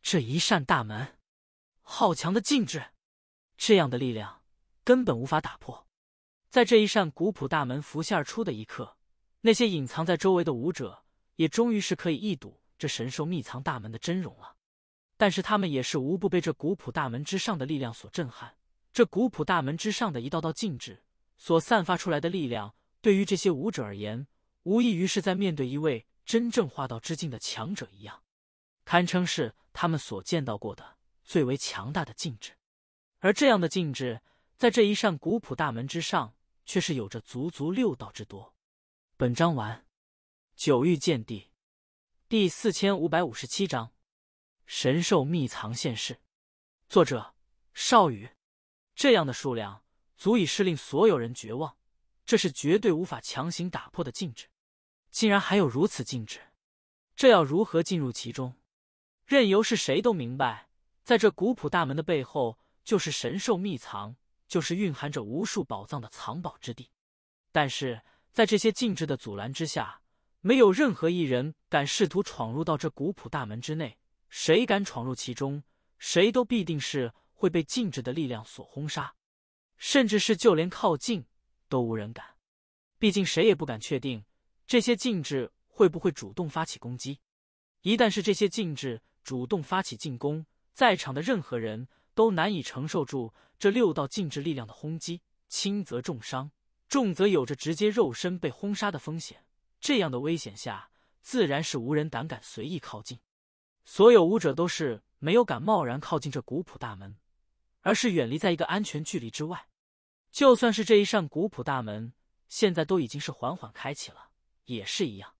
S1: 这一扇大门。好强的禁制，这样的力量根本无法打破。在这一扇古朴大门浮现而出的一刻，那些隐藏在周围的武者也终于是可以一睹这神兽秘藏大门的真容了。但是他们也是无不被这古朴大门之上的力量所震撼。这古朴大门之上的一道道禁制所散发出来的力量，对于这些武者而言，无异于是在面对一位真正化道之境的强者一样，堪称是他们所见到过的。最为强大的禁制，而这样的禁制，在这一扇古朴大门之上，却是有着足足六道之多。本章完。九域剑帝第四千五百五十七章：神兽秘藏现世。作者：少宇。这样的数量，足以是令所有人绝望。这是绝对无法强行打破的禁制。竟然还有如此禁制，这要如何进入其中？任由是谁都明白。在这古朴大门的背后，就是神兽秘藏，就是蕴含着无数宝藏的藏宝之地。但是，在这些禁制的阻拦之下，没有任何一人敢试图闯入到这古朴大门之内。谁敢闯入其中，谁都必定是会被禁制的力量所轰杀，甚至是就连靠近都无人敢。毕竟，谁也不敢确定这些禁制会不会主动发起攻击。一旦是这些禁制主动发起进攻，在场的任何人都难以承受住这六道禁制力量的轰击，轻则重伤，重则有着直接肉身被轰杀的风险。这样的危险下，自然是无人胆敢随意靠近。所有武者都是没有敢贸然靠近这古朴大门，而是远离在一个安全距离之外。就算是这一扇古朴大门现在都已经是缓缓开启了，也是一样。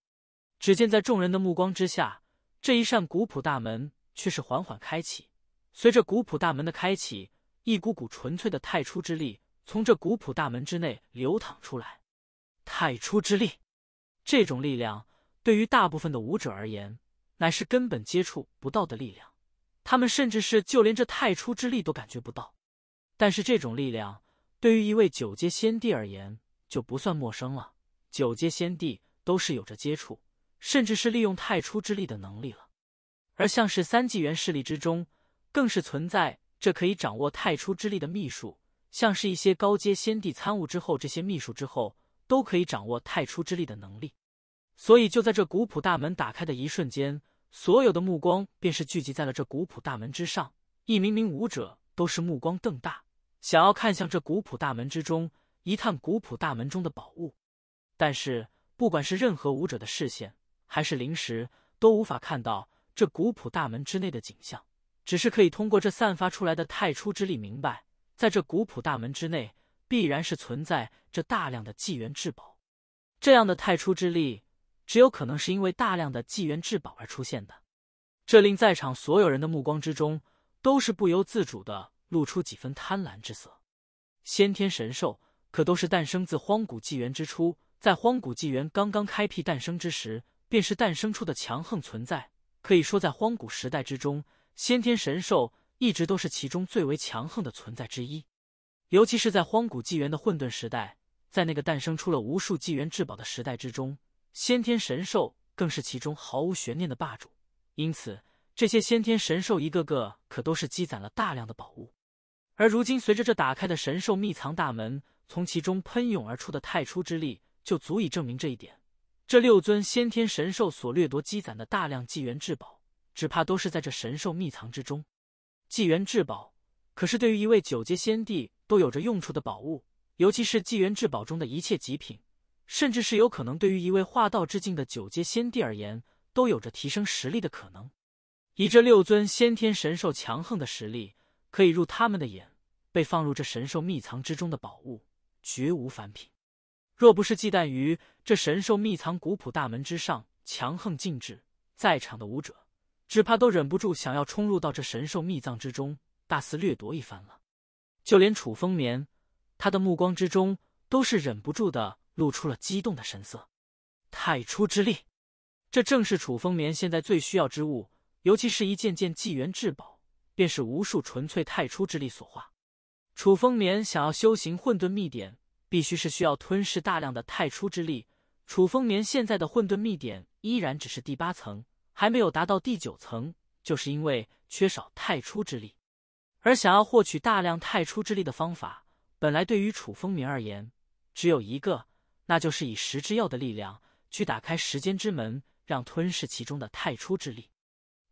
S1: 只见在众人的目光之下，这一扇古朴大门。却是缓缓开启，随着古朴大门的开启，一股股纯粹的太初之力从这古朴大门之内流淌出来。太初之力，这种力量对于大部分的武者而言，乃是根本接触不到的力量，他们甚至是就连这太初之力都感觉不到。但是这种力量对于一位九阶仙帝而言就不算陌生了，九阶仙帝都是有着接触，甚至是利用太初之力的能力了。而像是三纪元势力之中，更是存在这可以掌握太初之力的秘术，像是一些高阶先帝参悟之后，这些秘术之后，都可以掌握太初之力的能力。所以，就在这古朴大门打开的一瞬间，所有的目光便是聚集在了这古朴大门之上。一名名武者都是目光瞪大，想要看向这古朴大门之中，一探古朴大门中的宝物。但是，不管是任何武者的视线，还是灵石，都无法看到。这古朴大门之内的景象，只是可以通过这散发出来的太初之力明白，在这古朴大门之内，必然是存在这大量的纪元至宝。这样的太初之力，只有可能是因为大量的纪元至宝而出现的。这令在场所有人的目光之中，都是不由自主的露出几分贪婪之色。先天神兽可都是诞生自荒古纪元之初，在荒古纪元刚刚开辟诞生之时，便是诞生出的强横存在。可以说，在荒古时代之中，先天神兽一直都是其中最为强横的存在之一。尤其是在荒古纪元的混沌时代，在那个诞生出了无数纪元至宝的时代之中，先天神兽更是其中毫无悬念的霸主。因此，这些先天神兽一个个可都是积攒了大量的宝物。而如今，随着这打开的神兽秘藏大门，从其中喷涌而出的太初之力，就足以证明这一点。这六尊先天神兽所掠夺积攒的大量纪元至宝，只怕都是在这神兽秘藏之中。纪元至宝可是对于一位九阶仙帝都有着用处的宝物，尤其是纪元至宝中的一切极品，甚至是有可能对于一位化道之境的九阶仙帝而言，都有着提升实力的可能。以这六尊先天神兽强横的实力，可以入他们的眼，被放入这神兽秘藏之中的宝物，绝无凡品。若不是忌惮于这神兽秘藏古朴大门之上强横禁制，在场的武者只怕都忍不住想要冲入到这神兽秘藏之中大肆掠夺一番了。就连楚风眠，他的目光之中都是忍不住的露出了激动的神色。太初之力，这正是楚风眠现在最需要之物，尤其是一件件纪元至宝，便是无数纯粹太初之力所化。楚风眠想要修行混沌秘典。必须是需要吞噬大量的太初之力。楚风眠现在的混沌秘典依然只是第八层，还没有达到第九层，就是因为缺少太初之力。而想要获取大量太初之力的方法，本来对于楚风眠而言只有一个，那就是以食之药的力量去打开时间之门，让吞噬其中的太初之力。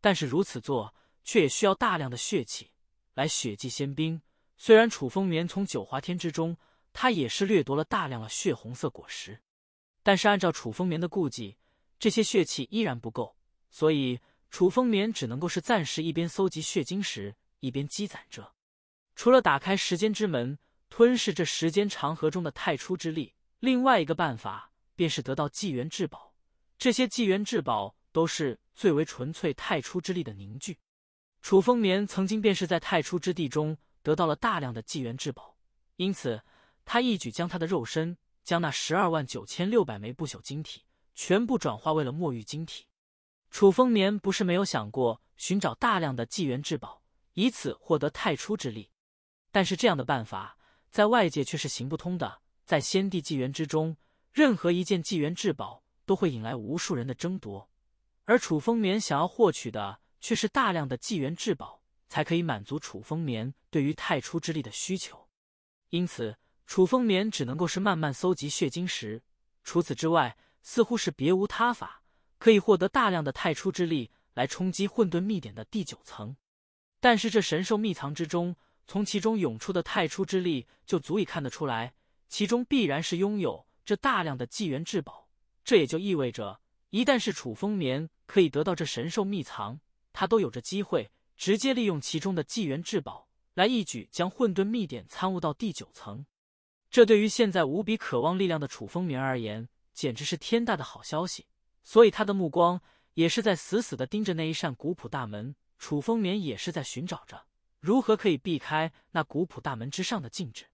S1: 但是如此做，却也需要大量的血气来血祭仙兵。虽然楚风眠从九华天之中。他也是掠夺了大量的血红色果实，但是按照楚风眠的估计，这些血气依然不够，所以楚风眠只能够是暂时一边搜集血晶石，一边积攒着。除了打开时间之门，吞噬这时间长河中的太初之力，另外一个办法便是得到纪元至宝。这些纪元至宝都是最为纯粹太初之力的凝聚。楚风眠曾经便是在太初之地中得到了大量的纪元至宝，因此。他一举将他的肉身将那十二万九千六百枚不朽晶体全部转化为了墨玉晶体。楚风眠不是没有想过寻找大量的纪元至宝，以此获得太初之力，但是这样的办法在外界却是行不通的。在先帝纪元之中，任何一件纪元至宝都会引来无数人的争夺，而楚风眠想要获取的却是大量的纪元至宝，才可以满足楚风眠对于太初之力的需求。因此。楚风眠只能够是慢慢搜集血晶石，除此之外，似乎是别无他法可以获得大量的太初之力来冲击混沌秘典的第九层。但是这神兽秘藏之中，从其中涌出的太初之力就足以看得出来，其中必然是拥有这大量的纪元至宝。这也就意味着，一旦是楚风眠可以得到这神兽秘藏，他都有着机会直接利用其中的纪元至宝来一举将混沌秘典参悟到第九层。这对于现在无比渴望力量的楚风眠而言，简直是天大的好消息。所以他的目光也是在死死的盯着那一扇古朴大门。楚风眠也是在寻找着如何可以避开那古朴大门之上的禁制，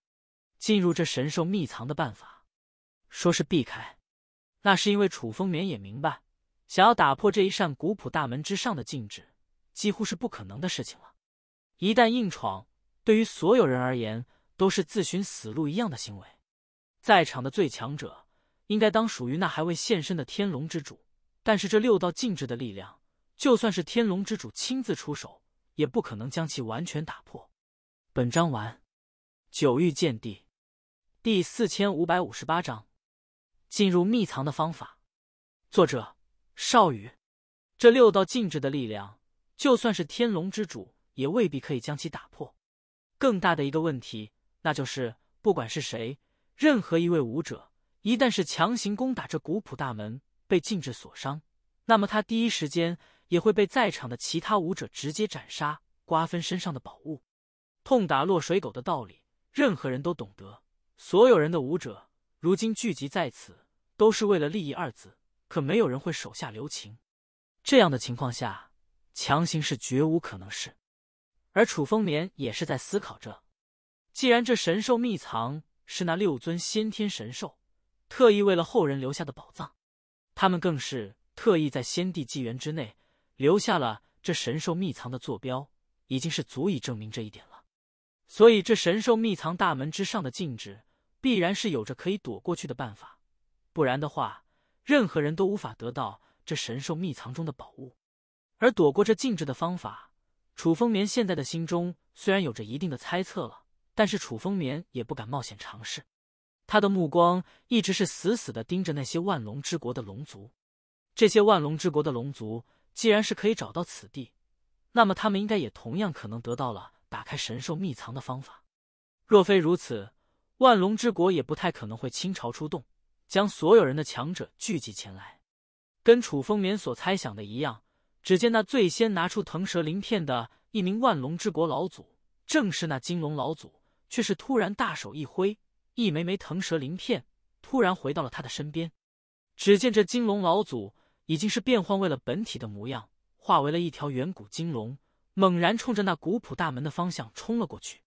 S1: 进入这神兽秘藏的办法。说是避开，那是因为楚风眠也明白，想要打破这一扇古朴大门之上的禁制，几乎是不可能的事情了。一旦硬闯，对于所有人而言。都是自寻死路一样的行为，在场的最强者应该当属于那还未现身的天龙之主，但是这六道禁制的力量，就算是天龙之主亲自出手，也不可能将其完全打破。本章完。九域剑帝第四千五百五十八章：进入秘藏的方法。作者：少羽。这六道禁制的力量，就算是天龙之主，也未必可以将其打破。更大的一个问题。那就是不管是谁，任何一位武者，一旦是强行攻打这古朴大门，被禁制所伤，那么他第一时间也会被在场的其他武者直接斩杀，瓜分身上的宝物。痛打落水狗的道理，任何人都懂得。所有人的武者如今聚集在此，都是为了利益二字，可没有人会手下留情。这样的情况下，强行是绝无可能是。而楚风眠也是在思考着。既然这神兽秘藏是那六尊先天神兽特意为了后人留下的宝藏，他们更是特意在先帝纪元之内留下了这神兽秘藏的坐标，已经是足以证明这一点了。所以，这神兽秘藏大门之上的禁制，必然是有着可以躲过去的办法，不然的话，任何人都无法得到这神兽秘藏中的宝物。而躲过这禁制的方法，楚风眠现在的心中虽然有着一定的猜测了。但是楚风眠也不敢冒险尝试，他的目光一直是死死的盯着那些万龙之国的龙族。这些万龙之国的龙族，既然是可以找到此地，那么他们应该也同样可能得到了打开神兽秘藏的方法。若非如此，万龙之国也不太可能会倾巢出动，将所有人的强者聚集前来。跟楚风眠所猜想的一样，只见那最先拿出腾蛇鳞片的一名万龙之国老祖，正是那金龙老祖。却是突然大手一挥，一枚枚腾蛇鳞片突然回到了他的身边。只见这金龙老祖已经是变换为了本体的模样，化为了一条远古金龙，猛然冲着那古朴大门的方向冲了过去。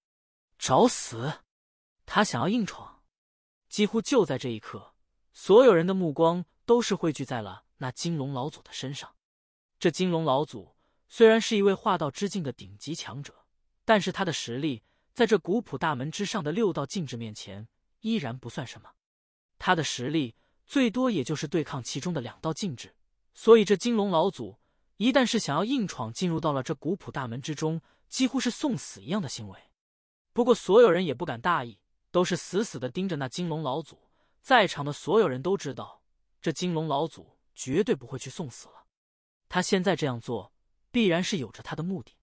S1: 找死！他想要硬闯。几乎就在这一刻，所有人的目光都是汇聚在了那金龙老祖的身上。这金龙老祖虽然是一位化道之境的顶级强者，但是他的实力。在这古朴大门之上的六道禁制面前，依然不算什么。他的实力最多也就是对抗其中的两道禁制，所以这金龙老祖一旦是想要硬闯进入到了这古朴大门之中，几乎是送死一样的行为。不过所有人也不敢大意，都是死死的盯着那金龙老祖。在场的所有人都知道，这金龙老祖绝对不会去送死了。他现在这样做，必然是有着他的目的。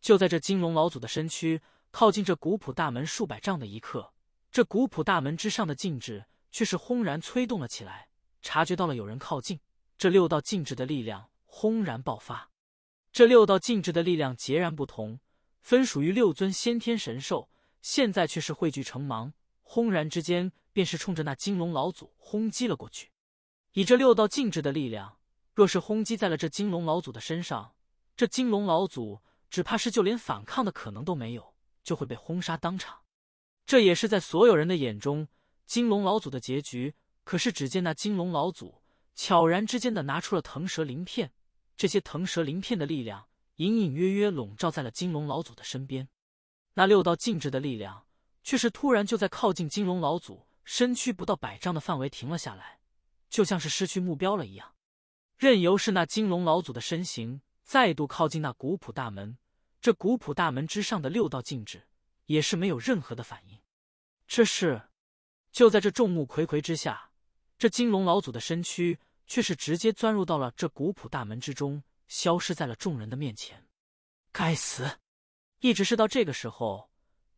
S1: 就在这金龙老祖的身躯。靠近这古朴大门数百丈的一刻，这古朴大门之上的禁制却是轰然催动了起来，察觉到了有人靠近，这六道禁制的力量轰然爆发。这六道禁制的力量截然不同，分属于六尊先天神兽，现在却是汇聚成芒，轰然之间便是冲着那金龙老祖轰击了过去。以这六道禁制的力量，若是轰击在了这金龙老祖的身上，这金龙老祖只怕是就连反抗的可能都没有。就会被轰杀当场，这也是在所有人的眼中，金龙老祖的结局。可是，只见那金龙老祖悄然之间的拿出了腾蛇鳞片，这些腾蛇鳞片的力量隐隐约约笼罩在了金龙老祖的身边。那六道禁制的力量却是突然就在靠近金龙老祖身躯不到百丈的范围停了下来，就像是失去目标了一样，任由是那金龙老祖的身形再度靠近那古朴大门。这古朴大门之上的六道禁制也是没有任何的反应，这是！就在这众目睽睽之下，这金龙老祖的身躯却是直接钻入到了这古朴大门之中，消失在了众人的面前。该死！一直是到这个时候，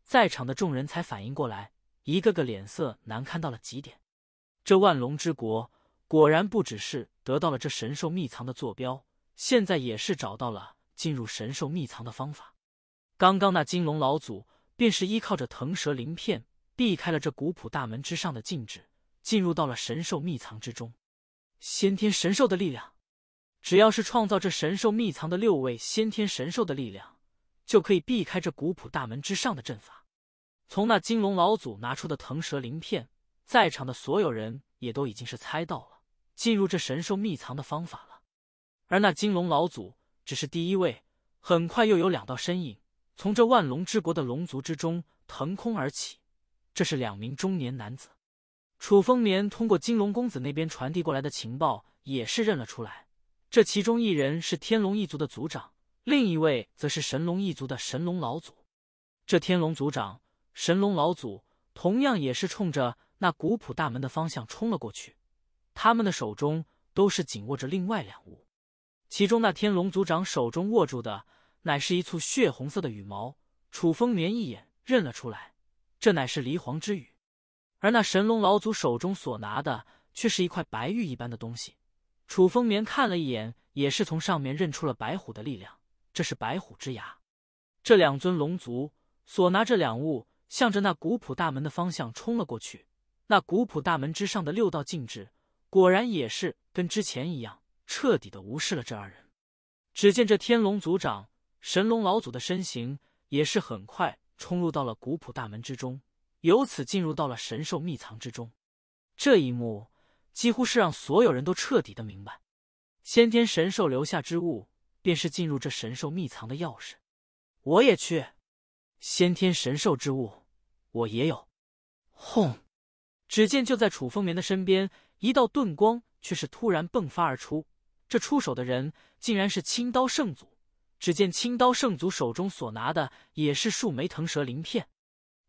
S1: 在场的众人才反应过来，一个个脸色难看到了极点。这万龙之国果然不只是得到了这神兽秘藏的坐标，现在也是找到了。进入神兽秘藏的方法，刚刚那金龙老祖便是依靠着腾蛇鳞片避开了这古朴大门之上的禁制，进入到了神兽秘藏之中。先天神兽的力量，只要是创造这神兽秘藏的六位先天神兽的力量，就可以避开这古朴大门之上的阵法。从那金龙老祖拿出的腾蛇鳞片，在场的所有人也都已经是猜到了进入这神兽秘藏的方法了。而那金龙老祖。只是第一位，很快又有两道身影从这万龙之国的龙族之中腾空而起。这是两名中年男子，楚风眠通过金龙公子那边传递过来的情报也是认了出来。这其中一人是天龙一族的族长，另一位则是神龙一族的神龙老祖。这天龙族长、神龙老祖同样也是冲着那古朴大门的方向冲了过去。他们的手中都是紧握着另外两物。其中那天龙族长手中握住的，乃是一簇血红色的羽毛。楚风眠一眼认了出来，这乃是离凰之羽。而那神龙老祖手中所拿的，却是一块白玉一般的东西。楚风眠看了一眼，也是从上面认出了白虎的力量，这是白虎之牙。这两尊龙族所拿这两物，向着那古朴大门的方向冲了过去。那古朴大门之上的六道禁制，果然也是跟之前一样。彻底的无视了这二人。只见这天龙族长神龙老祖的身形也是很快冲入到了古朴大门之中，由此进入到了神兽秘藏之中。这一幕几乎是让所有人都彻底的明白，先天神兽留下之物便是进入这神兽秘藏的钥匙。我也去，先天神兽之物，我也有。轰！只见就在楚风眠的身边，一道遁光却是突然迸发而出。这出手的人竟然是青刀圣祖。只见青刀圣祖手中所拿的也是数枚腾蛇鳞片，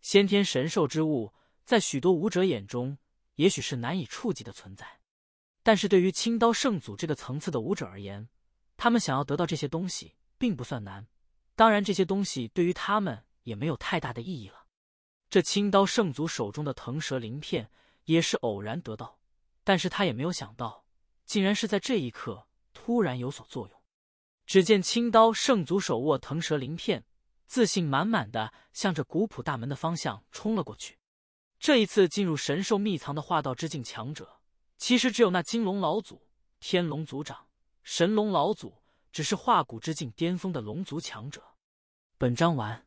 S1: 先天神兽之物，在许多武者眼中也许是难以触及的存在，但是对于青刀圣祖这个层次的武者而言，他们想要得到这些东西并不算难。当然，这些东西对于他们也没有太大的意义了。这青刀圣祖手中的腾蛇鳞片也是偶然得到，但是他也没有想到，竟然是在这一刻。突然有所作用，只见青刀圣祖手握腾蛇鳞片，自信满满的向着古朴大门的方向冲了过去。这一次进入神兽秘藏的化道之境强者，其实只有那金龙老祖、天龙族长、神龙老祖，只是化骨之境巅峰的龙族强者。本章完。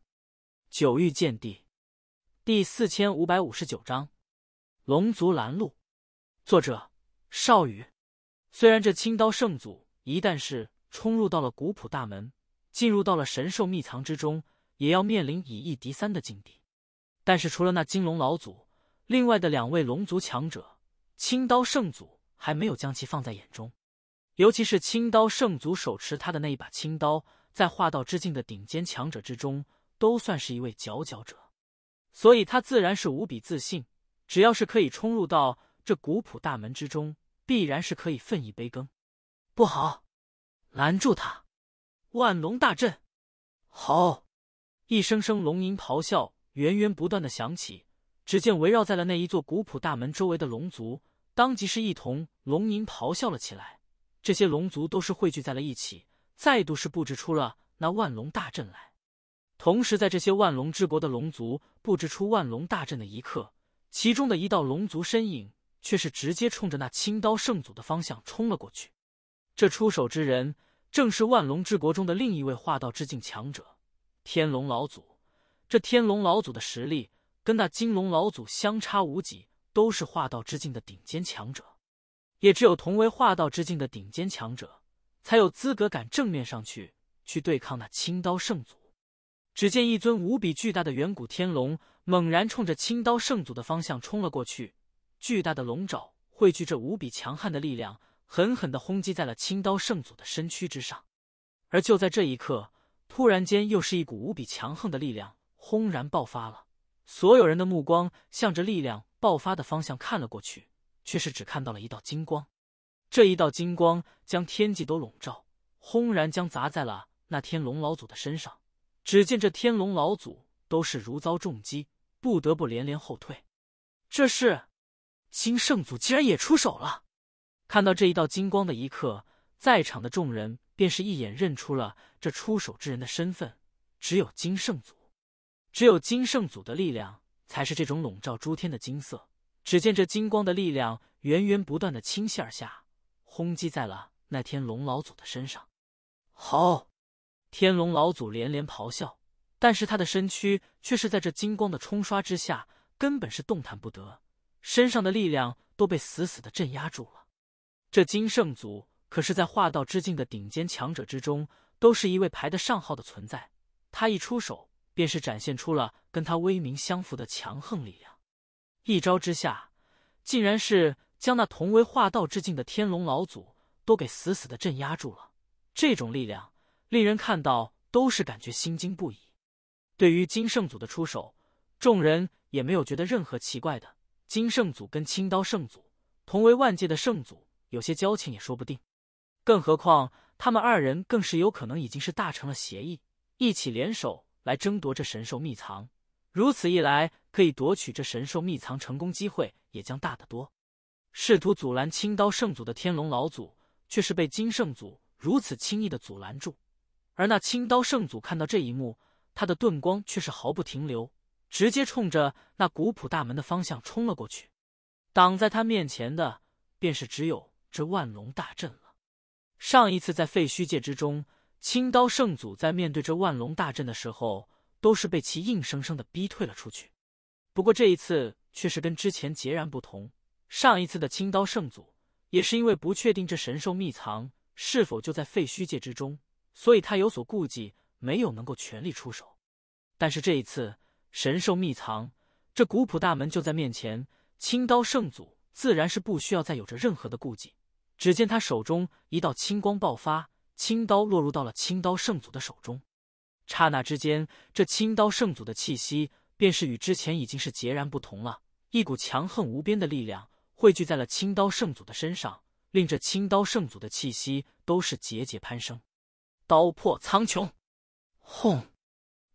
S1: 九域剑帝第四千五百五十九章：龙族拦路。作者：少羽。虽然这青刀圣祖一旦是冲入到了古朴大门，进入到了神兽秘藏之中，也要面临以一敌三的境地。但是除了那金龙老祖，另外的两位龙族强者，青刀圣祖还没有将其放在眼中。尤其是青刀圣祖手持他的那一把青刀，在化道之境的顶尖强者之中，都算是一位佼佼者，所以他自然是无比自信。只要是可以冲入到这古朴大门之中。必然是可以分一杯羹，不好，拦住他！万龙大阵，好！一声声龙吟咆哮，源源不断的响起。只见围绕在了那一座古朴大门周围的龙族，当即是一同龙吟咆哮了起来。这些龙族都是汇聚在了一起，再度是布置出了那万龙大阵来。同时，在这些万龙之国的龙族布置出万龙大阵的一刻，其中的一道龙族身影。却是直接冲着那青刀圣祖的方向冲了过去。这出手之人，正是万龙之国中的另一位化道之境强者——天龙老祖。这天龙老祖的实力跟那金龙老祖相差无几，都是化道之境的顶尖强者。也只有同为化道之境的顶尖强者，才有资格敢正面上去，去对抗那青刀圣祖。只见一尊无比巨大的远古天龙，猛然冲着青刀圣祖的方向冲了过去。巨大的龙爪汇聚着无比强悍的力量，狠狠的轰击在了青刀圣祖的身躯之上。而就在这一刻，突然间又是一股无比强横的力量轰然爆发了。所有人的目光向着力量爆发的方向看了过去，却是只看到了一道金光。这一道金光将天际都笼罩，轰然将砸在了那天龙老祖的身上。只见这天龙老祖都是如遭重击，不得不连连后退。这是？金圣祖竟然也出手了！看到这一道金光的一刻，在场的众人便是一眼认出了这出手之人的身份。只有金圣祖，只有金圣祖的力量，才是这种笼罩诸天的金色。只见这金光的力量源源不断的倾泻而下，轰击在了那天龙老祖的身上。好！天龙老祖连连咆哮，但是他的身躯却是在这金光的冲刷之下，根本是动弹不得。身上的力量都被死死的镇压住了。这金圣祖可是在化道之境的顶尖强者之中，都是一位排得上号的存在。他一出手，便是展现出了跟他威名相符的强横力量。一招之下，竟然是将那同为化道之境的天龙老祖都给死死的镇压住了。这种力量，令人看到都是感觉心惊不已。对于金圣祖的出手，众人也没有觉得任何奇怪的。金圣祖跟青刀圣祖同为万界的圣祖，有些交情也说不定。更何况他们二人更是有可能已经是达成了协议，一起联手来争夺这神兽秘藏。如此一来，可以夺取这神兽秘藏成功机会也将大得多。试图阻拦青刀圣祖的天龙老祖，却是被金圣祖如此轻易的阻拦住。而那青刀圣祖看到这一幕，他的盾光却是毫不停留。直接冲着那古朴大门的方向冲了过去，挡在他面前的便是只有这万龙大阵了。上一次在废墟界之中，青刀圣祖在面对这万龙大阵的时候，都是被其硬生生的逼退了出去。不过这一次却是跟之前截然不同。上一次的青刀圣祖也是因为不确定这神兽秘藏是否就在废墟界之中，所以他有所顾忌，没有能够全力出手。但是这一次。神兽秘藏，这古朴大门就在面前。青刀圣祖自然是不需要再有着任何的顾忌。只见他手中一道青光爆发，青刀落入到了青刀圣祖的手中。刹那之间，这青刀圣祖的气息便是与之前已经是截然不同了。一股强横无边的力量汇聚在了青刀圣祖的身上，令这青刀圣祖的气息都是节节攀升。刀破苍穹，轰！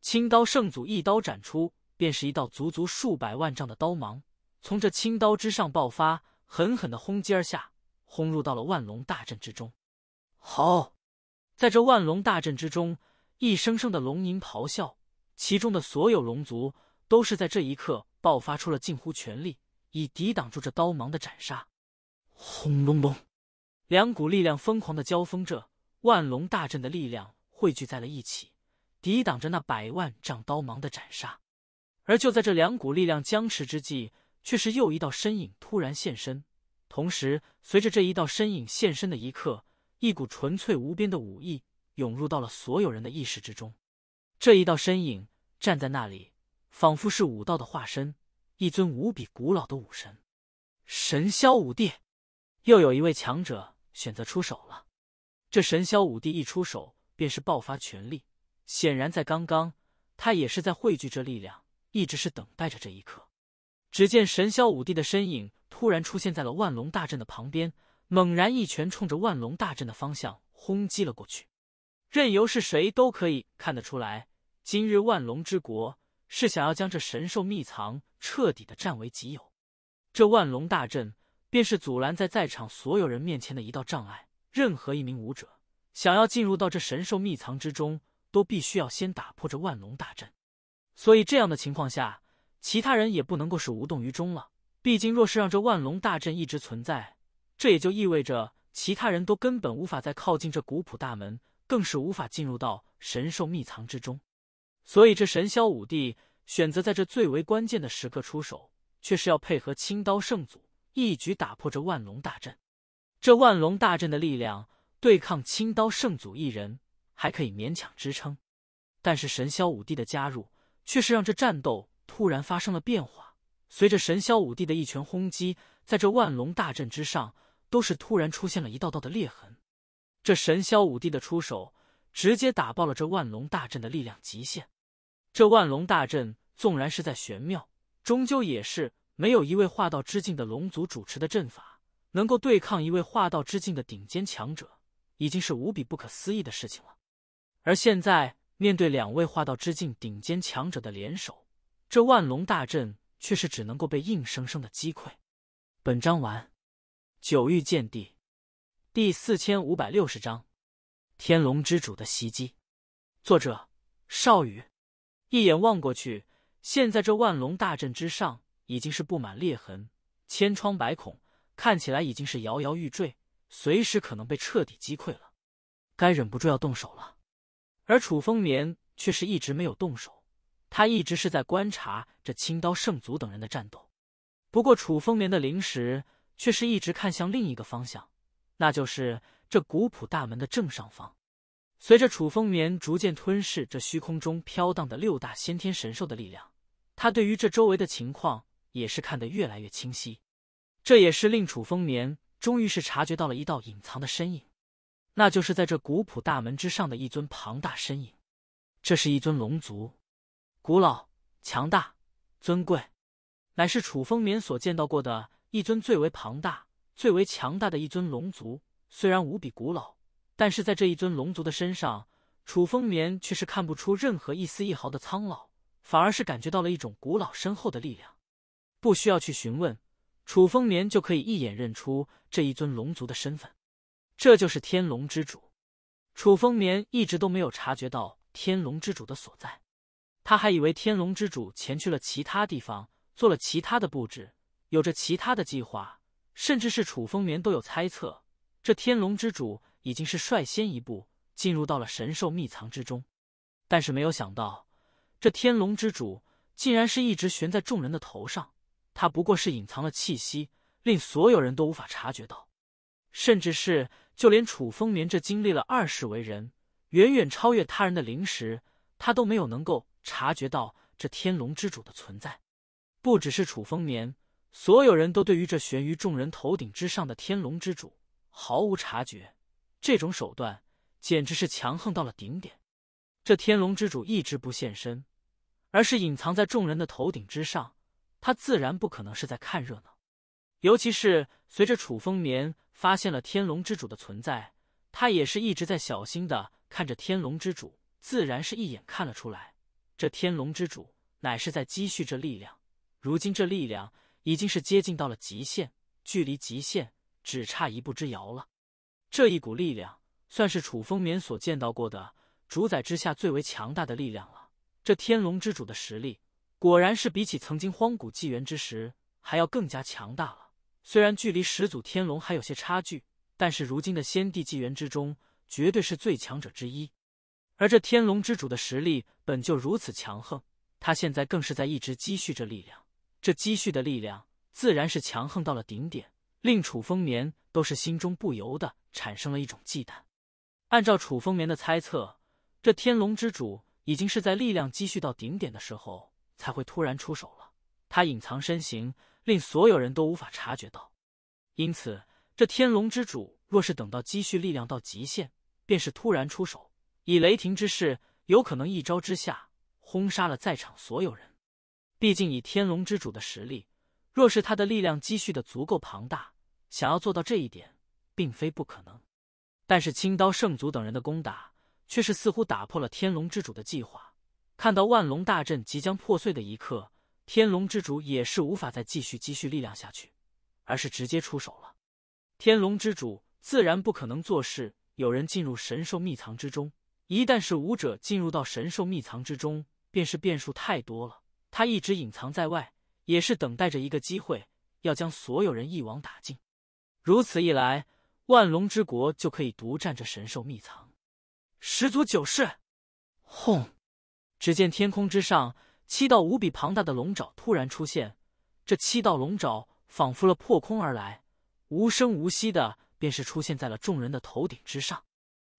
S1: 青刀圣祖一刀斩出，便是一道足足数百万丈的刀芒，从这青刀之上爆发，狠狠的轰击而下，轰入到了万龙大阵之中。好，在这万龙大阵之中，一声声的龙吟咆哮，其中的所有龙族都是在这一刻爆发出了近乎全力，以抵挡住这刀芒的斩杀。轰隆隆，两股力量疯狂的交锋着，万龙大阵的力量汇聚在了一起。抵挡着那百万丈刀芒的斩杀，而就在这两股力量僵持之际，却是又一道身影突然现身。同时，随着这一道身影现身的一刻，一股纯粹无边的武意涌入到了所有人的意识之中。这一道身影站在那里，仿佛是武道的化身，一尊无比古老的武神——神霄武帝。又有一位强者选择出手了。这神霄武帝一出手，便是爆发全力。显然，在刚刚，他也是在汇聚这力量，一直是等待着这一刻。只见神霄五帝的身影突然出现在了万龙大阵的旁边，猛然一拳冲着万龙大阵的方向轰击了过去。任由是谁都可以看得出来，今日万龙之国是想要将这神兽秘藏彻底的占为己有。这万龙大阵便是阻拦在在场所有人面前的一道障碍，任何一名武者想要进入到这神兽秘藏之中。都必须要先打破这万龙大阵，所以这样的情况下，其他人也不能够是无动于衷了。毕竟，若是让这万龙大阵一直存在，这也就意味着其他人都根本无法再靠近这古朴大门，更是无法进入到神兽秘藏之中。所以，这神霄五帝选择在这最为关键的时刻出手，却是要配合青刀圣祖一举打破这万龙大阵。这万龙大阵的力量，对抗青刀圣祖一人。还可以勉强支撑，但是神霄五帝的加入却是让这战斗突然发生了变化。随着神霄五帝的一拳轰击，在这万龙大阵之上，都是突然出现了一道道的裂痕。这神霄五帝的出手，直接打爆了这万龙大阵的力量极限。这万龙大阵纵然是在玄妙，终究也是没有一位化道之境的龙族主持的阵法，能够对抗一位化道之境的顶尖强者，已经是无比不可思议的事情了。而现在面对两位化道之境顶尖强者的联手，这万龙大阵却是只能够被硬生生的击溃。本章完。九域剑帝第四千五百六十章：天龙之主的袭击。作者：少羽。一眼望过去，现在这万龙大阵之上已经是布满裂痕，千疮百孔，看起来已经是摇摇欲坠，随时可能被彻底击溃了。该忍不住要动手了。而楚风眠却是一直没有动手，他一直是在观察这青刀圣族等人的战斗。不过楚风眠的灵石却是一直看向另一个方向，那就是这古朴大门的正上方。随着楚风眠逐渐吞噬这虚空中飘荡的六大先天神兽的力量，他对于这周围的情况也是看得越来越清晰。这也是令楚风眠终于是察觉到了一道隐藏的身影。那就是在这古朴大门之上的一尊庞大身影，这是一尊龙族，古老、强大、尊贵，乃是楚风眠所见到过的一尊最为庞大、最为强大的一尊龙族。虽然无比古老，但是在这一尊龙族的身上，楚风眠却是看不出任何一丝一毫的苍老，反而是感觉到了一种古老深厚的力量。不需要去询问，楚风眠就可以一眼认出这一尊龙族的身份。这就是天龙之主，楚风眠一直都没有察觉到天龙之主的所在，他还以为天龙之主前去了其他地方，做了其他的布置，有着其他的计划，甚至是楚风眠都有猜测，这天龙之主已经是率先一步进入到了神兽秘藏之中，但是没有想到，这天龙之主竟然是一直悬在众人的头上，他不过是隐藏了气息，令所有人都无法察觉到，甚至是。就连楚风眠这经历了二世为人，远远超越他人的灵识，他都没有能够察觉到这天龙之主的存在。不只是楚风眠，所有人都对于这悬于众人头顶之上的天龙之主毫无察觉。这种手段简直是强横到了顶点。这天龙之主一直不现身，而是隐藏在众人的头顶之上，他自然不可能是在看热闹。尤其是随着楚风眠。发现了天龙之主的存在，他也是一直在小心的看着天龙之主，自然是一眼看了出来。这天龙之主乃是在积蓄这力量，如今这力量已经是接近到了极限，距离极限只差一步之遥了。这一股力量算是楚风眠所见到过的主宰之下最为强大的力量了。这天龙之主的实力，果然是比起曾经荒古纪元之时还要更加强大了。虽然距离始祖天龙还有些差距，但是如今的先帝纪元之中，绝对是最强者之一。而这天龙之主的实力本就如此强横，他现在更是在一直积蓄着力量，这积蓄的力量自然是强横到了顶点，令楚风眠都是心中不由得产生了一种忌惮。按照楚风眠的猜测，这天龙之主已经是在力量积蓄到顶点的时候才会突然出手了。他隐藏身形。令所有人都无法察觉到，因此这天龙之主若是等到积蓄力量到极限，便是突然出手，以雷霆之势，有可能一招之下轰杀了在场所有人。毕竟以天龙之主的实力，若是他的力量积蓄的足够庞大，想要做到这一点，并非不可能。但是青刀圣祖等人的攻打，却是似乎打破了天龙之主的计划。看到万龙大阵即将破碎的一刻。天龙之主也是无法再继续积蓄力量下去，而是直接出手了。天龙之主自然不可能做事，有人进入神兽密藏之中，一旦是武者进入到神兽密藏之中，便是变数太多了。他一直隐藏在外，也是等待着一个机会，要将所有人一网打尽。如此一来，万龙之国就可以独占这神兽密藏。始祖九世，轰！只见天空之上。七道无比庞大的龙爪突然出现，这七道龙爪仿佛了破空而来，无声无息的便是出现在了众人的头顶之上。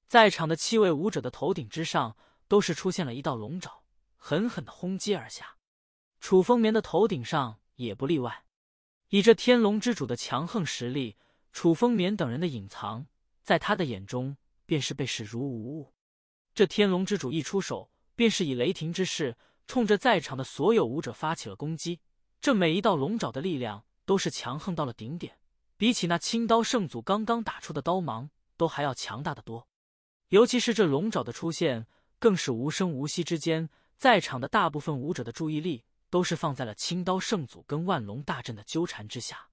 S1: 在场的七位武者的头顶之上，都是出现了一道龙爪，狠狠的轰击而下。楚风眠的头顶上也不例外。以这天龙之主的强横实力，楚风眠等人的隐藏，在他的眼中便是被视如无物。这天龙之主一出手，便是以雷霆之势。冲着在场的所有武者发起了攻击，这每一道龙爪的力量都是强横到了顶点，比起那青刀圣祖刚刚打出的刀芒都还要强大的多。尤其是这龙爪的出现，更是无声无息之间，在场的大部分武者的注意力都是放在了青刀圣祖跟万龙大阵的纠缠之下。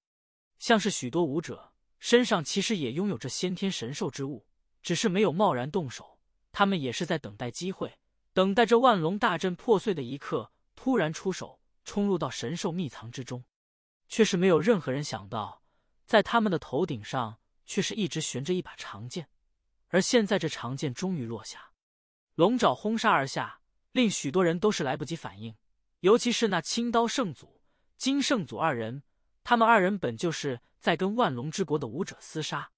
S1: 像是许多武者身上其实也拥有着先天神兽之物，只是没有贸然动手，他们也是在等待机会。等待着万龙大阵破碎的一刻，突然出手冲入到神兽密藏之中，却是没有任何人想到，在他们的头顶上却是一直悬着一把长剑，而现在这长剑终于落下，龙爪轰杀而下，令许多人都是来不及反应，尤其是那青刀圣祖、金圣祖二人，他们二人本就是在跟万龙之国的武者厮杀，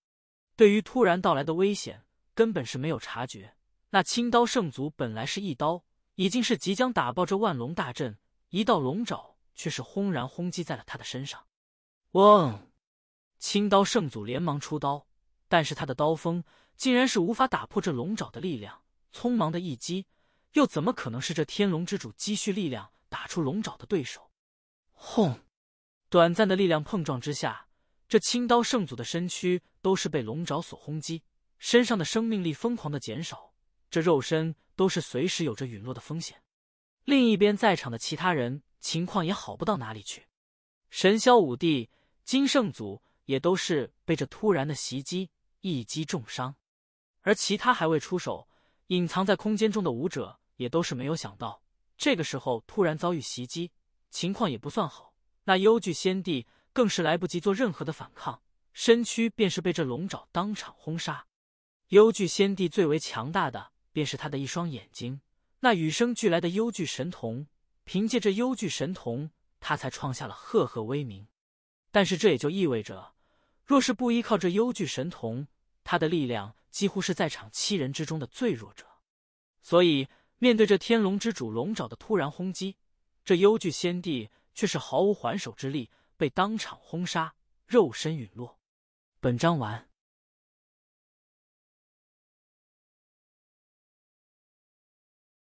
S1: 对于突然到来的危险根本是没有察觉。那青刀圣祖本来是一刀，已经是即将打爆这万龙大阵，一道龙爪却是轰然轰击在了他的身上。嗡！青刀圣祖连忙出刀，但是他的刀锋竟然是无法打破这龙爪的力量。匆忙的一击，又怎么可能是这天龙之主积蓄力量打出龙爪的对手？轰！短暂的力量碰撞之下，这青刀圣祖的身躯都是被龙爪所轰击，身上的生命力疯狂的减少。这肉身都是随时有着陨落的风险。另一边，在场的其他人情况也好不到哪里去。神霄五帝、金圣祖也都是被这突然的袭击一击重伤。而其他还未出手、隐藏在空间中的武者也都是没有想到，这个时候突然遭遇袭击，情况也不算好。那幽惧先帝更是来不及做任何的反抗，身躯便是被这龙爪当场轰杀。幽惧先帝最为强大的。便是他的一双眼睛，那与生俱来的幽惧神瞳，凭借着幽惧神瞳，他才创下了赫赫威名。但是这也就意味着，若是不依靠这幽惧神瞳，他的力量几乎是在场七人之中的最弱者。所以面对这天龙之主龙爪的突然轰击，这幽惧先帝却是毫无还手之力，被当场轰杀，肉身陨落。本章完。